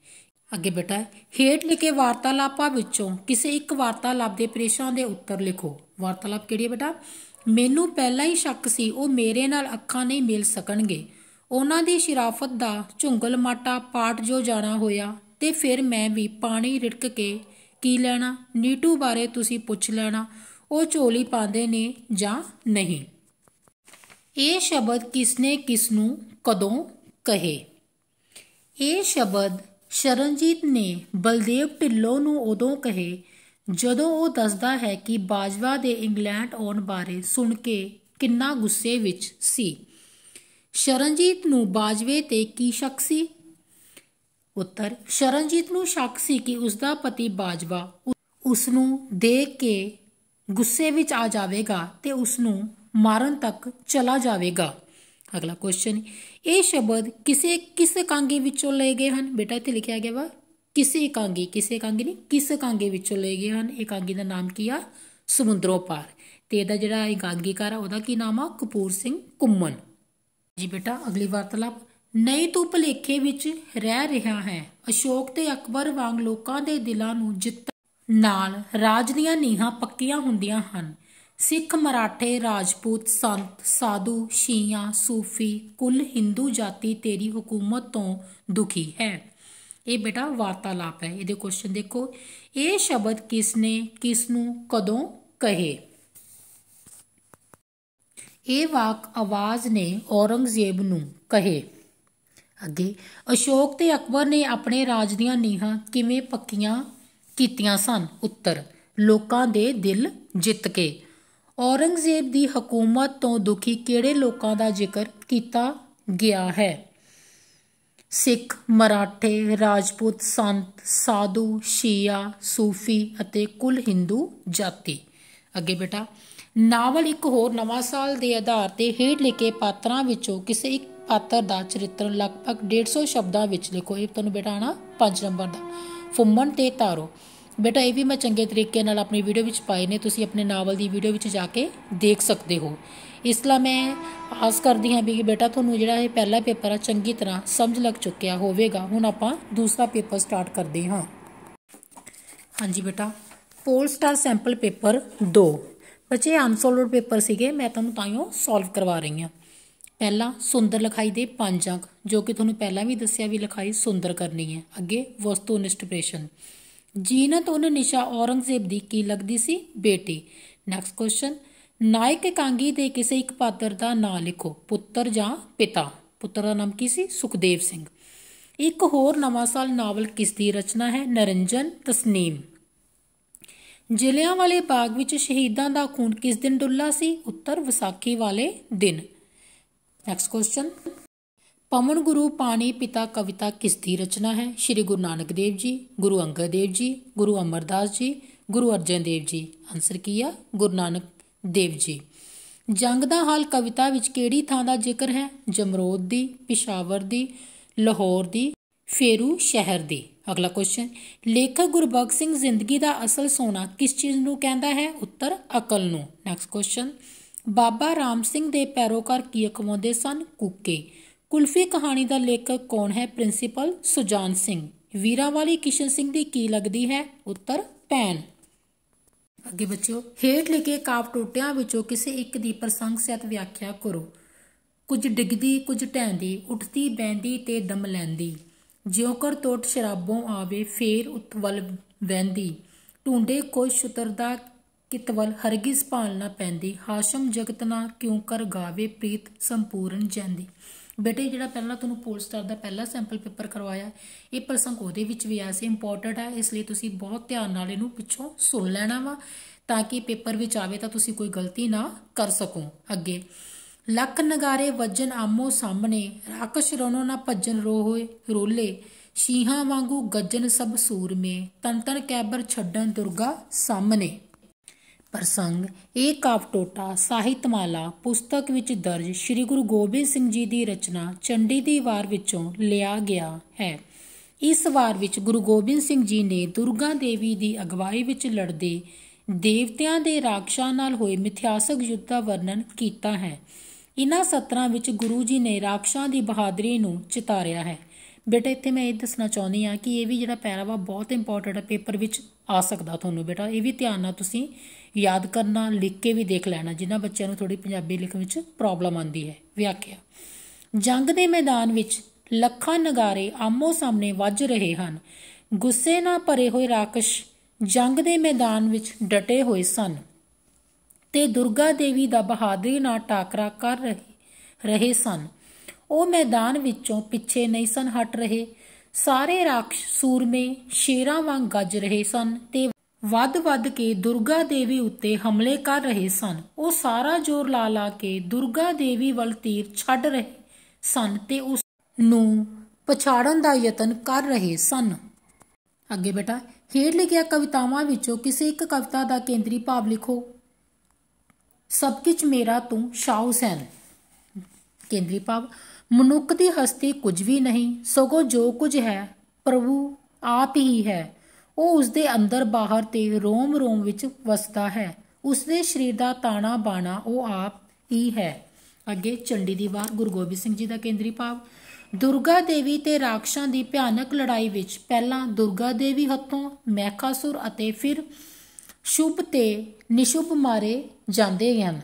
ਅੱਗੇ ਬੇਟਾ ਹੇਠ ਲਿਖੇ ਵਾਰਤਾਲਾਪਾਂ ਵਿੱਚੋਂ ਕਿਸੇ ਇੱਕ ਵਾਰਤਾਲਾਪ ਦੇ ਪ੍ਰੇਸ਼ਾਂ ਦੇ ਉੱਤਰ ਲਿਖੋ ਵਾਰਤਾਲਾਪ ਕਿਹੜੀ ਹੈ ਬੇਟਾ ਮੈਨੂੰ ਪਹਿਲਾਂ ਹੀ ਸ਼ੱਕ ਸੀ ਉਹ ਮੇਰੇ ਨਾਲ ਅੱਖਾਂ ਨਹੀਂ ਮਿਲ ਸਕਣਗੇ ਉਹਨਾਂ ਦੀ ਸ਼ਰਾਫਤ ਦਾ ਝੁੰਗਲ ਮਾਟਾ ਪਾਟ ਜੋ ਜਾਣਾ ਹੋਇਆ ਤੇ ਫਿਰ ਮੈਂ ਵੀ ਪਾਣੀ ਰਿੜਕ ਕੇ ਕੀ ਲੈਣਾ ਨੀਟੂ ਬਾਰੇ ਤੁਸੀਂ ਪੁੱਛ ਲੈਣਾ ਉਹ ਝੋਲੀ ਪਾਉਂਦੇ ਨੇ ਜਾਂ ਨਹੀਂ ਇਹ ਸ਼ਬਦ ਕਿਸਨੇ ਕਿਸ ਨੂੰ ਕਦੋਂ ਕਹੇ ਇਹ ਸ਼ਬਦ ਸ਼ਰਨਜੀਤ ਨੇ ਬਲਦੇਵ ਢਿੱਲੋਂ ਨੂੰ ਉਦੋਂ ਕਹੇ ਜਦੋਂ ਉਹ ਦੱਸਦਾ ਹੈ ਕਿ ਬਾਜਵਾ ਦੇ ਇੰਗਲੈਂਡ ਆਉਣ ਬਾਰੇ ਸੁਣ ਕੇ ਕਿੰਨਾ ਗੁੱਸੇ ਵਿੱਚ ਸੀ ਸ਼ਰਨਜੀਤ ਨੂੰ ਬਾਜਵੇ ਤੇ ਕੀ ਸ਼ੱਕ ਸੀ ਉੱਤਰ ਸ਼ਰਨਜੀਤ ਨੂੰ ਸ਼ੱਕ ਸੀ ਕਿ ਉਸ ਦਾ ਪਤੀ ਬਾਜਵਾ ਉਸ ਨੂੰ ਦੇਖ ਕੇ ਗੁੱਸੇ ਵਿੱਚ ਆ ਜਾਵੇਗਾ ਤੇ ਉਸ ਨੂੰ ਮਾਰਨ ਤੱਕ ਚਲਾ ਜਾਵੇਗਾ ਅਗਲਾ ਕੁਐਸਚਨ ਇਹ ਸ਼ਬਦ ਕਿਸੇ ਕਿਸ ਕਾਂਗੇ ਵਿੱਚੋਂ ਲਏ ਗਏ ਹਨ ਬੇਟਾ ਇੱਥੇ ਲਿਖਿਆ ਗਿਆ ਵਾ ਕਿਸੇ ਕਾਂਗੇ ਕਿਸੇ ਕਾਂਗੇ ਨਹੀਂ ਕਿਸ ਕਾਂਗੇ ਵਿੱਚੋਂ ਲਏ ਗਏ ਹਨ ਇਹ ਕਾਂਗੇ ਦਾ ਨਾਮ ਕੀ ਆ ਸਮੁੰਦਰੋਂ ਪਾਰ ਤੇ ਇਹਦਾ ਜਿਹੜਾ ਇਕਾਂਗੀਕਾਰ ਆ ਉਹਦਾ ਕੀ ਨਾਮ ਆ ਕਪੂਰ ਸਿੰਘ ਕੁੰਮਨ ਜੀ ਬੇਟਾ ਅਗਲੀ ਵਾਰਤਾਲਾਪ ਨਹੀਂ ਤੂੰ ਭਲੇਖੇ ਵਿੱਚ ਰਹਿ ਰਿਹਾ ਹੈ ਅਸ਼ੋਕ ਤੇ ਅਕਬਰ ਵਾਂਗ ਲੋਕਾਂ ਦੇ ਦਿਲਾਂ ਨੂੰ ਜਿੱਤ ਨਾਲ ਰਾਜ ਦੀਆਂ ਨੀਹਾਂ ਪੱਕੀਆਂ ਹੁੰਦੀਆਂ ਹਨ ਸਿੱਖ ਮਰਾਠੇ ਰਾਜਪੂਤ ਸੰਤ ਸਾਧੂ ਸ਼ੀਆ ਸੂਫੀ ਕੁੱਲ ਹਿੰਦੂ ਜਾਤੀ ਤੇਰੀ ਹਕੂਮਤ ਤੋਂ ਦੁਖੀ ਹੈ ਇਹ ਬੇਟਾ ਵਾਰਤਾਲਾਪ ਹੈ ਇਹਦੇ ਕੁਐਸਚਨ ਦੇਖੋ ਇਹ ਸ਼ਬਦ ਕਿਸ ਨੇ ਕਿਸ ਨੂੰ ਕਦੋਂ ਕਹੇ ਇਹ ਵਾਕ ਆਵਾਜ਼ ਨੇ ਔਰੰਗਜ਼ੇਬ ਨੂੰ ਕਹੇ ਅੱਗੇ ਅਸ਼ੋਕ ਤੇ ਅਕਬਰ ਨੇ ਆਪਣੇ ਰਾਜ ਦੀਆਂ ਨੀਹਾਂ ਕਿਵੇਂ ਪੱਕੀਆਂ ਕੀਤੀਆਂ ਸਨ ਉੱਤਰ ਲੋਕਾਂ ਦੇ ਦਿਲ ਜਿੱਤ ਕੇ ਔਰੰਗਜ਼ੇਬ ਦੀ ਹਕੂਮਤ ਤੋਂ ਦੁਖੀ ਕਿਹੜੇ ਲੋਕਾਂ ਦਾ ਜ਼ਿਕਰ ਕੀਤਾ ਗਿਆ ਹੈ ਸਿੱਖ ਮਰਾਠੇ ਰਾਜਪੂਤ ਸੰਤ ਸਾਧੂ ਸ਼ੀਆ ਸੂਫੀ ਅਤੇ ਕੁੱਲ ਹਿੰਦੂ ਜਾਤੀ ਅੱਗੇ ਬੇਟਾ ਨਾਵਲ ਇੱਕ ਹੋਰ ਨਵਾਂ ਸਾਲ ਦੇ ਆਧਾਰ ਤੇ ਹੇਠ ਲਿਖੇ ਪਾਤਰਾਂ ਵਿੱਚੋਂ ਕਿਸੇ ਇੱਕ ਪਾਤਰ ਦਾ ਚਰਿੱਤਰ ਲਗਭਗ 150 ਸ਼ਬਦਾਂ ਵਿੱਚ ਲਿਖੋ ਇਹ ਤੁਹਾਨੂੰ ਬੇਟਾ ਆਣਾ 5 ਨੰਬਰ ਦਾ ਫੁੰਮਣ ਤੇ ਤਾਰੋ ਬੇਟਾ ਇਹ ਵੀ ਮੈਂ ਚੰਗੇ ਤਰੀਕੇ ਨਾਲ ਆਪਣੀ ਵੀਡੀਓ ਵਿੱਚ ਪਾਏ ਨੇ ਤੁਸੀਂ ਆਪਣੇ ਨਾਵਲ ਦੀ ਵੀਡੀਓ ਵਿੱਚ ਜਾ ਕੇ ਦੇਖ ਸਕਦੇ ਹੋ ਇਸ ਲਈ ਮੈਂ ਆਸ ਕਰਦੀ ਹਾਂ ਵੀ ਬੇਟਾ ਤੁਹਾਨੂੰ ਜਿਹੜਾ ਇਹ ਪਹਿਲਾ ਪੇਪਰ ਆ ਚੰਗੀ ਤਰ੍ਹਾਂ ਸਮਝ ਲੱਗ ਚੁੱਕਿਆ ਹੋਵੇਗਾ ਹੁਣ ਆਪਾਂ ਦੂਸਰਾ ਪੇਪਰ ਸਟਾਰਟ ਕਰਦੇ ਹਾਂ ਹਾਂਜੀ ਬੇਟਾ ਪੋਲ ਸਟਾਰ ਸੈਂਪਲ ਪੇਪਰ 2 ਬੱਚੇ ਅਨਸੋਲਵਡ ਪੇਪਰ ਸੀਗੇ ਮੈਂ ਤੁਹਾਨੂੰ ਤਾਂਿਓ ਸੋਲਵ ਕਰਵਾ ਰਹੀ ਹਾਂ ਪਹਿਲਾ ਸੁੰਦਰ ਲਿਖਾਈ ਦੇ ਪੰਜ ਅੰਕ ਜੋ ਕਿ ਤੁਹਾਨੂੰ ਪਹਿਲਾਂ ਵੀ ਦੱਸਿਆ ਵੀ ਲਿਖਾਈ ਸੁੰਦਰ ਕਰਨੀ ਹੈ ਅੱਗੇ ਵਸਤੂ ਨਿਸ਼ਟ ਪ੍ਰੇਸ਼ਨ ਜੀਨਤ ਉਹਨ ਨਿਸ਼ਾ ਔਰੰਗਜ਼ੇਬ ਦੀ ਕੀ ਲੱਗਦੀ ਸੀ ਬੇਟੀ ਨੈਕਸਟ ਕੁਐਸਚਨ ਨਾਇਕ ਕਾਂਗੀ ਦੇ ਕਿਸੇ ਇੱਕ ਪਾਤਰ ਦਾ ਨਾਮ ਲਿਖੋ ਪੁੱਤਰ ਜਾਂ ਪਿਤਾ ਪੁੱਤਰ ਦਾ ਨਾਮ ਕੀ ਸੀ ਸੁਖਦੇਵ ਸਿੰਘ ਇੱਕ ਹੋਰ ਨਵਾਂ ਸਾਲ ਨਾਵਲ ਕਿਸ ਦੀ ਰਚਨਾ ਹੈ ਨਰਿੰਜਨ ਤਸਨੀਮ ਜ਼ਿਲ੍ਹਿਆਂ ਵਾਲੇ ਬਾਗ ਵਿੱਚ ਸ਼ਹੀਦਾਂ ਦਾ ਖੂਨ ਕਿਸ ਦਿਨ ਡੁੱਲਾ ਸੀ ਉੱਤਰ ਵਿਸਾਖੀ ਵਾਲੇ ਦਿਨ ਨੈਕਸਟ ਕੁਐਸਚਨ ਪਵਨ ਗੁਰੂ ਪਾਣੀ ਪਿਤਾ ਕਵਿਤਾ ਕਿਸ ਦੀ ਰਚਨਾ ਹੈ ਸ੍ਰੀ ਗੁਰੂ ਨਾਨਕ ਦੇਵ ਜੀ ਗੁਰੂ ਅੰਗਦ ਦੇਵ ਜੀ ਗੁਰੂ ਅਮਰਦਾਸ ਜੀ ਗੁਰੂ ਅਰਜਨ ਦੇਵ ਜੀ ਆਨਸਰ ਕੀ ਆ ਗੁਰੂ ਨਾਨਕ ਦੇਵ ਜੀ ਜੰਗ ਦਾ ਹਾਲ ਕਵਿਤਾ ਵਿੱਚ ਕਿਹੜੀ ਥਾਂ ਦਾ ਜ਼ਿਕਰ ਹੈ ਜਮਰੋਦ ਦੀ ਪਿਸ਼ਾਵਰ ਦੀ ਲਾਹੌਰ ਦੀ ਫੇਰੂ ਸ਼ਹਿਰ ਦੀ ਅਗਲਾ ਕੁਐਸਚਨ ਲੇਖਕ ਗੁਰਬਖਸ਼ ਸਿੰਘ ਜ਼ਿੰਦਗੀ ਦਾ ਅਸਲ ਸੋਨਾ ਕਿਸ ਚੀਜ਼ ਨੂੰ ਕਹਿੰਦਾ ਹੈ ਉੱਤਰ ਅਕਲ ਨੂੰ ਨੈਕਸਟ ਕੁਐਸਚਨ ਬਾਬਾ ਰਾਮ ਸਿੰਘ ਦੇ ਪੈਰੋਕਾਰ ਕੀ ਅਖਵਾਉਂਦੇ ਸਨ ਕੁੱਕੇ ਕੁਲਫੀ ਕਹਾਣੀ ਦਾ ਲੇਖਕ ਕੌਣ ਹੈ ਪ੍ਰਿੰਸੀਪਲ ਸੁਜਾਨ ਸਿੰਘ ਵੀਰਾ ਵਾਲੀ ਕਿਸ਼ਨ ਸਿੰਘ ਦੀ ਕੀ ਲੱਗਦੀ ਹੈ ਉੱਤਰ ਪੈਨ ਅੱਗੇ ਬੱਚਿਓ ਹੇਠ ਲਿਖੇ ਕਾਵ ਟੋਟਿਆਂ ਵਿੱਚੋਂ ਕਿਸੇ ਇੱਕ ਦੀ ਪ੍ਰਸੰਗ ਸਹਿਤ ਵਿਆਖਿਆ ਕਰੋ ਕੁਝ ਡਿੱਗਦੀ ਕੁਝ ਟੈਂਦੀ ਉੱਠਦੀ ਬੈਂਦੀ ਤੇ ਦਮ ਲੈਂਦੀ ਜਿਉਂ ਕਰ ਟੋਟ ਸ਼ਰਾਬੋਂ ਆਵੇ ਫੇਰ ਉਤਵਲ ਵੈਂਦੀ ਢੂੰਡੇ ਕੋਈ ਦਾ ਕਿਤਵਲ ਹਰਗਿਜ਼ ਭਾਲਣਾ ਪੈਂਦੀ ਹਾਸ਼ਮ ਜਗਤ ਨਾ ਕਿਉਂ ਕਰ ਗਾਵੇ ਪ੍ਰੀਤ ਸੰਪੂਰਨ ਜਾਂਦੀ ਬੇਟੇ ਜਿਹੜਾ ਪਹਿਲਾਂ ਤੁਹਾਨੂੰ ਪੋਲ ਸਟਾਰ ਦਾ ਪਹਿਲਾ ਸੈਂਪਲ ਪੇਪਰ ਕਰਵਾਇਆ ਇਹ ਪ੍ਰਸੰਗ ਉਹਦੇ ਵਿੱਚ ਵੀ ਆਇਆ ਸੀ ਇੰਪੋਰਟੈਂਟ ਆ ਇਸ ਲਈ ਤੁਸੀਂ ਬਹੁਤ ਧਿਆਨ ਨਾਲ ਇਹਨੂੰ ਪਿੱਛੋਂ ਸੁਣ ਲੈਣਾ ਵਾ ਤਾਂ ਕਿ ਪੇਪਰ ਵਿੱਚ ਆਵੇ ਤਾਂ ਤੁਸੀਂ ਕੋਈ ਗਲਤੀ ਨਾ ਕਰ ਸਕੋ ਅੱਗੇ ਲੱਖ ਨਗਾਰੇ ਵਜਨ ਆਮੋ ਸਾਹਮਣੇ ਰਾਕਸ਼ ਰੋਨੋ ਨਾ ਭੱਜਨ ਰੋ ਹੋਏ ਰੋਲੇ ਸ਼ੀਹਾਂ ਵਾਂਗੂ ਗੱਜਨ ਸਭ ਸੂਰ ਮੇ ਤਨ ਤਨ ਕੈਬਰ ਛੱਡਣ ਦੁਰਗਾ ਸਾਹਮਣੇ ਪ੍ਰਸੰਗ ਇਹ ਕਾਵਟੋਟਾ ਸਾਹਿਤਮਾਲਾ ਪੁਸਤਕ ਵਿੱਚ ਦਰਜ ਸ੍ਰੀ ਗੁਰੂ ਗੋਬਿੰਦ ਸਿੰਘ ਜੀ ਦੀ ਰਚਨਾ ਚੰਡੀ ਦੀ ਵਾਰ ਵਿੱਚੋਂ ਲਿਆ ਗਿਆ ਹੈ ਇਸ ਵਾਰ ਵਿੱਚ ਗੁਰੂ ਗੋਬਿੰਦ ਸਿੰਘ ਜੀ ਨੇ ਦੁਰਗਾ ਦੇਵੀ ਦੀ ਅਗਵਾਈ ਵਿੱਚ ਲੜਦੇ ਦੇਵਤਿਆਂ ਦੇ ਰਾਖਸ਼ਾਂ ਨਾਲ ਹੋਏ ਮਿਥਿਆਸਕ ਯੁੱਧ ਦਾ ਵਰਣਨ ਕੀਤਾ ਹੈ ਇਨ੍ਹਾਂ ਸਤਰਾਂ ਵਿੱਚ ਗੁਰੂ ਜੀ ਨੇ ਰਾਖਸ਼ਾਂ ਦੀ ਬਹਾਦਰੀ ਨੂੰ ਚਿਤਾਰਿਆ ਹੈ ਬੇਟਾ ਇੱਥੇ ਮੈਂ ਇਹ ਦੱਸਣਾ ਚਾਹੁੰਦੀ ਆ ਕਿ ਇਹ ਵੀ ਜਿਹੜਾ ਪੈਰਾਵਾ ਬਹੁਤ ਇੰਪੋਰਟੈਂਟ ਹੈ ਪੇਪਰ ਵਿੱਚ ਆ ਸਕਦਾ ਤੁਹਾਨੂੰ ਬੇਟਾ ਇਹ ਵੀ ਧਿਆਨ ਨਾਲ ਤੁਸੀਂ ਯਾਦ ਕਰਨਾ ਲਿਖ ਕੇ ਵੀ ਦੇਖ ਲੈਣਾ ਜਿਨ੍ਹਾਂ ਬੱਚਿਆਂ ਨੂੰ ਥੋੜੀ ਪੰਜਾਬੀ ਲਿਖਣ ਵਿੱਚ ਪ੍ਰੋਬਲਮ ਆਉਂਦੀ ਹੈ ਵਿਆਖਿਆ ਜੰਗ ਦੇ ਮੈਦਾਨ ਵਿੱਚ ਲੱਖਾਂ ਨਗਾਰੇ ਆਮੋ ਸਾਹਮਣੇ ਵੱਜ ਰਹੇ ਹਨ ਗੁੱਸੇ ਨਾਲ ਭਰੇ ਹੋਏ ਰਾਕਸ਼ ਜੰਗ ਦੇ ਮੈਦਾਨ ਵਿੱਚ ਡਟੇ ਹੋਏ ਸਨ ਤੇ ਦੁਰਗਾ ਦੇਵੀ ਦਾ ਬਹਾਦਰੀ ਨਾਲ ਟਾਕਰਾ ਕਰ ਰਹੇ ਰਹੇ ਸਨ ਉਹ ਮੈਦਾਨ ਵਿੱਚੋਂ ਪਿੱਛੇ ਨਹੀਂ ਸਨ ਹਟ ਰਹੇ ਸਾਰੇ ਰਾਖਸ਼ ਸੂਰਮੇ ਸ਼ੇਰਾਂ ਵਾਂਗ ਗੱਜ ਰਹੇ ਸਨ ਤੇ ਵੱਧ-ਵੱਧ ਕੇ ਦੁਰਗਾ ਦੇਵੀ ਉੱਤੇ ਹਮਲੇ ਕਰ ਰਹੇ ਸਨ ਉਹ ਸਾਰਾ ਜ਼ੋਰ ਲਾ ਲਾ ਕੇ ਦੁਰਗਾ ਦੇਵੀ ਵੱਲ ਤੀਰ ਛੱਡ ਰਹੇ ਸਨ ਤੇ ਉਸ ਨੂੰ ਪਛਾੜਨ ਦਾ ਯਤਨ ਕਰ ਰਹੇ ਸਨ ਅੱਗੇ ਬੇਟਾ ਹੇਠ ਲਿਖਿਆ ਕਵਿਤਾਵਾਂ ਵਿੱਚੋਂ ਕਿਸੇ ਇੱਕ ਕਵਿਤਾ ਦਾ ਕੇਂਦਰੀ ਭਾਵ ਲਿਖੋ ਸਭ ਕੁਝ ਮੇਰਾ ਤੂੰ ਸ਼ਾਹ ਹੁਸੈਨ ਕੇਂਦਰੀ ਭਾਵ ਮਨੁੱਖ ਦੀ ਹਸਤੀ ਕੁਝ ਵੀ ਨਹੀਂ ਸਗੋਂ ਜੋ ਕੁਝ ਹੈ ਪ੍ਰਭੂ ਆਪ ਹੀ ਹੈ ਉਹ ਦੇ ਅੰਦਰ ਬਾਹਰ ਤੇ ਰੋਮ ਰੋਮ ਵਿੱਚ ਵਸਦਾ ਹੈ ਉਸ ਦੇ ਸਰੀਰ ਦਾ ਤਾਣਾ ਬਾਣਾ ਉਹ ਆਪ ਹੀ ਹੈ ਅੱਗੇ ਚੰਡੀ ਦੀ ਵਾਰ ਗੁਰੂ ਗੋਬਿੰਦ ਸਿੰਘ ਜੀ ਦਾ ਕੇਂਦਰੀ ਭਾਵ ਦੁਰਗਾ ਦੇਵੀ ਤੇ ਰਾਖਸ਼ਾਂ ਦੀ ਭਿਆਨਕ ਲੜਾਈ ਵਿੱਚ ਪਹਿਲਾਂ ਦੁਰਗਾ ਦੇਵੀ ਹੱਥੋਂ ਮੈਖਾਸੁਰ ਅਤੇ ਫਿਰ ਸ਼ੁਭ ਤੇ ਨਿਸ਼ੁਭ ਮਾਰੇ ਜਾਂਦੇ ਹਨ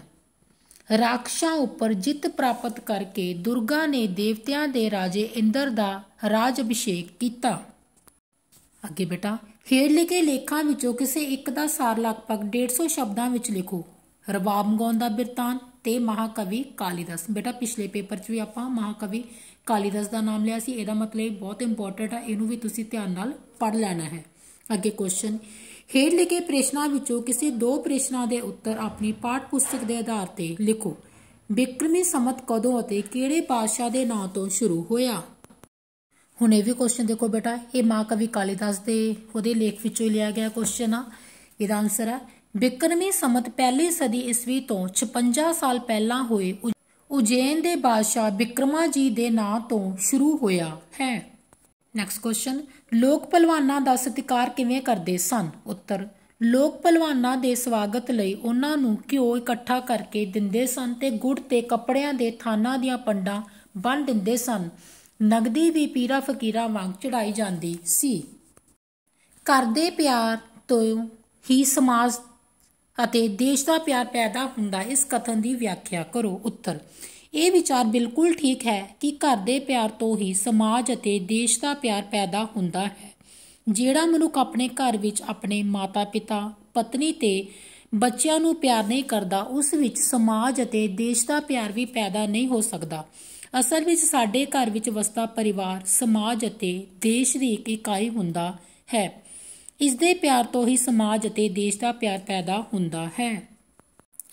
ਰਾਖਸ਼ਾਂ ਉੱਪਰ ਜਿੱਤ ਪ੍ਰਾਪਤ ਕਰਕੇ ਦੁਰਗਾ ਨੇ ਦੇਵਤਿਆਂ ਦੇ ਰਾਜੇ ਇੰਦਰ ਦਾ ਰਾਜ ਅਭਿਸ਼ੇਕ ਕੀਤਾ ਅੱਗੇ ਬੇਟਾ ਹੇਠ ਲਿਖੇ ਲੇਖਾਂ ਵਿੱਚੋਂ ਕਿਸੇ ਇੱਕ ਦਾ ਸਾਰ ਲਗਭਗ 150 ਸ਼ਬਦਾਂ ਵਿੱਚ ਲਿਖੋ ਰਬਾਬ ਮੰਗਾਉਣ ਦਾ ਬਿਰਤਾਨ ਤੇ ਮਹਾਕਵੀ ਕਾਲੀਦਾਸ ਬੇਟਾ ਪਿਛਲੇ ਪੇਪਰ 'ਚ ਵੀ ਆਪਾਂ ਮਹਾਕਵੀ ਕਾਲੀਦਾਸ ਦਾ ਨਾਮ ਲਿਆ ਸੀ ਇਹਦਾ ਮਤਲਬ ਬਹੁਤ ਇੰਪੋਰਟੈਂਟ ਆ ਇਹਨੂੰ ਵੀ ਤੁਸੀਂ ਧਿਆਨ ਨਾਲ ਪੜ੍ਹ ਲੈਣਾ ਹੈ ਅੱਗੇ ਕੁਐਸਚਨ ਹੇਠ ਲਿਖੇ ਪ੍ਰਸ਼ਨਾਂ ਵਿੱਚੋਂ ਕਿਸੇ ਦੋ ਪ੍ਰਸ਼ਨਾਂ ਦੇ ਉੱਤਰ ਆਪਣੀ ਪਾਠ ਪੁਸਤਕ ਦੇ ਆਧਾਰ ਤੇ ਲਿਖੋ ਬਿਕਰਮੀ ਸਮਤ ਕਦੋਂ ਅਤੇ ਕਿਹੜੇ ਪਾਤਸ਼ਾਹ ਦੇ ਨਾਂ ਤੋਂ ਸ਼ੁਰੂ ਹੋਇਆ ਹੁਣ ਇਹ ਵੀ ਕੁਐਸਚਨ ਦੇਖੋ ਬੇਟਾ ਇਹ ਮਾ ਕਵੀ ਕਾਲੀਦਾਸ ਦੇ ਉਹਦੇ ਲੇਖ ਵਿੱਚੋਂ ਹੀ ਲਿਆ ਗਿਆ ਕੁਐਸਚਨ ਆ ਇਹਦਾ ਆਨਸਰ ਆ ਬਿਕਰਮੀ ਸਮਤ ਪਹਿਲੀ ਸਦੀ ਈਸਵੀ ਤੋਂ 56 ਸਾਲ ਪਹਿਲਾਂ ਹੋਏ ਉਜੈਨ ਦੇ ਬਾਦਸ਼ਾਹ ਬਿਕਰਮਾ ਜੀ ਦੇ ਨਾਂ ਤੋਂ ਸ਼ੁਰੂ ਹੋਇਆ ਹੈ ਨੈਕਸਟ ਕੁਐਸਚਨ ਲੋਕ ਪਹਿਲਵਾਨਾਂ ਦਾ ਸਤਿਕਾਰ ਕਿਵੇਂ ਕਰਦੇ ਸਨ ਉੱਤਰ ਲੋਕ ਪਹਿਲਵਾਨਾਂ ਦੇ ਸਵਾਗਤ ਲਈ ਉਹਨਾਂ ਨੂੰ ਘਿਓ ਇਕੱਠਾ ਕਰਕੇ ਦਿੰਦੇ ਸਨ ਤੇ ਗੁੜ ਤੇ ਕੱਪੜਿਆਂ ਦੇ ਥਾਨਾਂ ਦੀਆਂ ਪੰਡਾਂ ਬੰਨ ਦਿੰਦੇ ਸਨ ਨਗਦੀ ਵੀ ਪੀਰਾ ਫਕੀਰਾ ਵਾਂਗ ਚੜਾਈ ਜਾਂਦੀ ਸੀ ਕਰਦੇ ਪਿਆਰ ਤੋਂ ਹੀ ਸਮਾਜ ਅਤੇ ਦੇਸ਼ ਦਾ ਪਿਆਰ ਪੈਦਾ ਹੁੰਦਾ ਇਸ ਕਥਨ ਦੀ ਵਿਆਖਿਆ ਕਰੋ ਉੱਤਰ ਇਹ ਵਿਚਾਰ ਬਿਲਕੁਲ ਠੀਕ ਹੈ ਕਿ ਘਰ ਦੇ ਪਿਆਰ ਤੋਂ ਹੀ ਸਮਾਜ ਅਤੇ ਦੇਸ਼ ਦਾ ਪਿਆਰ ਪੈਦਾ ਹੁੰਦਾ ਹੈ ਜਿਹੜਾ ਮਨੁੱਖ ਆਪਣੇ ਘਰ ਵਿੱਚ ਆਪਣੇ ਮਾਤਾ-ਪਿਤਾ, ਪਤਨੀ ਤੇ ਬੱਚਿਆਂ ਨੂੰ ਪਿਆਰ ਨਹੀਂ ਕਰਦਾ ਉਸ ਵਿੱਚ ਸਮਾਜ ਅਤੇ ਦੇਸ਼ ਦਾ ਪਿਆਰ ਵੀ ਪੈਦਾ ਨਹੀਂ ਹੋ ਸਕਦਾ ਅਸਲ ਵਿੱਚ ਸਾਡੇ ਘਰ ਵਿੱਚ ਵਸਦਾ ਪਰਿਵਾਰ ਸਮਾਜ ਅਤੇ ਦੇਸ਼ ਦੀ ਇੱਕ ਇਕਾਈ ਹੁੰਦਾ ਹੈ ਇਸ ਦੇ ਪਿਆਰ ਤੋਂ ਹੀ ਸਮਾਜ ਅਤੇ ਦੇਸ਼ ਦਾ ਪਿਆਰ ਪੈਦਾ ਹੁੰਦਾ ਹੈ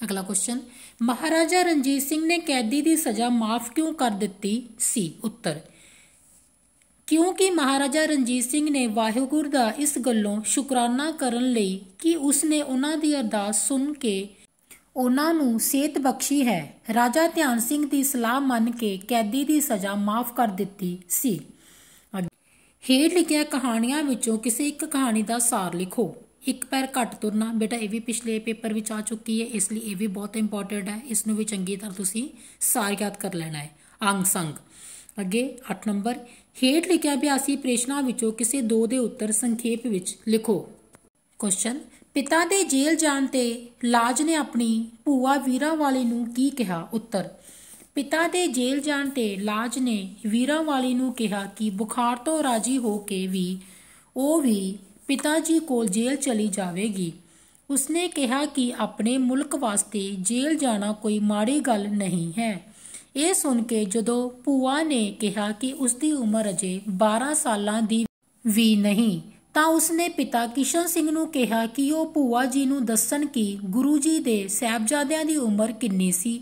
ਅਗਲਾ ਕੁਐਸਚਨ ਮਹਾਰਾਜਾ ਰਣਜੀਤ ਸਿੰਘ ਨੇ ਕੈਦੀ ਦੀ ਸਜ਼ਾ ਮਾਫ ਕਿਉਂ ਕਰ ਦਿੱਤੀ ਸੀ ਉੱਤਰ ਕਿਉਂਕਿ ਮਹਾਰਾਜਾ ਰਣਜੀਤ ਸਿੰਘ ਨੇ ਵਾਹਿਗੁਰੂ ਦਾ ਇਸ ਗੱਲੋਂ ਸ਼ੁਕਰਾਨਾ ਕਰਨ ਲਈ ਕਿ ਉਸ ਨੇ ਉਹਨਾਂ ਦੀ ਅਰਦਾਸ ਸੁਣ ਕੇ ਉਹਨਾਂ ਨੂੰ ਸੇਤ ਬਖਸ਼ੀ ਹੈ ਰਾਜਾ ਧਿਆਨ ਸਿੰਘ ਦੀ ਸਲਾਹ ਮੰਨ ਕੇ ਕੈਦੀ ਦੀ ਸਜ਼ਾ ਮਾਫ ਕਰ ਦਿੱਤੀ ਸੀ ਹੇਠ ਲਿਖਿਆ ਕਹਾਣੀਆਂ ਵਿੱਚੋਂ ਕਿਸੇ ਇੱਕ ਕਹਾਣੀ ਦਾ ਸਾਰ ਲਿਖੋ ਇੱਕ ਪੈਰ ਘੱਟ ਤੁਰਨਾ ਬੇਟਾ ਇਹ ਵੀ ਪਿਛਲੇ ਪੇਪਰ ਵਿੱਚ ਆ ਚੁੱਕੀ ਹੈ ਇਸ ਲਈ ਇਹ ਵੀ ਬਹੁਤ ਇੰਪੋਰਟੈਂਟ ਹੈ ਇਸ ਨੂੰ ਵੀ ਚੰਗੀ ਤਰ੍ਹਾਂ ਤੁਸੀਂ ਸਾਰ ਯਾਦ ਕਰ ਲੈਣਾ ਹੈ ਅੰਗ ਸੰਗ ਅੱਗੇ 8 ਨੰਬਰ ਹੇਠ ਲਿਖਿਆ ਅਭਿਆਸੀ ਪ੍ਰਸ਼ਨਾਂ ਵਿੱਚੋਂ ਕਿਸੇ ਦੋ ਦੇ ਉੱਤਰ ਸੰਖੇਪ ਵਿੱਚ ਲਿਖੋ ਕੁਐਸਚਨ ਪਿਤਾ ਦੇ ਜੇਲ੍ਹ ਜਾਣ ਤੇ ਲਾਜ ਨੇ ਆਪਣੀ ਭੂਆ ਵੀਰਾ ਵਾਲੀ ਨੂੰ ਕੀ ਕਿਹਾ ਉੱਤਰ ਪਿਤਾ ਦੇ ਜੇਲ੍ਹ ਜਾਣ ਤੇ ਲਾਜ ਨੇ ਵੀਰਾ ਵਾਲੀ ਨੂੰ ਕਿਹਾ ਕਿ ਬੁਖਾਰ ਤੋਂ ਰਾਜੀ ਹੋ ਕੇ ਵੀ ਉਹ ਵੀ ਪਿਤਾ ਜੀ ਕੋਲ ਜੇਲ੍ਹ ਚਲੀ ਜਾਵੇਗੀ ਉਸਨੇ ਕਿਹਾ ਕਿ ਆਪਣੇ ਮੁਲਕ ਵਾਸਤੇ ਜੇਲ੍ਹ ਜਾਣਾ ਕੋਈ ਮਾੜੀ ਗੱਲ ਨਹੀਂ ਹੈ ਇਹ ਸੁਣ ਕੇ ਜਦੋਂ ਭੂਆ ਨੇ ਕਿਹਾ ਕਿ ਉਸ ਦੀ ਉਮਰ ਅਜੇ 12 ਸਾਲਾਂ ਦੀ ਵੀ ਨਹੀਂ ਤਾਂ ਉਸਨੇ ਪਿਤਾ ਕਿਸ਼ਨ ਸਿੰਘ ਨੂੰ ਕਿਹਾ ਕਿ ਉਹ ਭੂਆ ਜੀ ਨੂੰ ਦੱਸਣ ਕਿ ਗੁਰੂ ਜੀ ਦੇ ਸਹਿਬਜ਼ਾਦਿਆਂ ਦੀ ਉਮਰ ਕਿੰਨੀ ਸੀ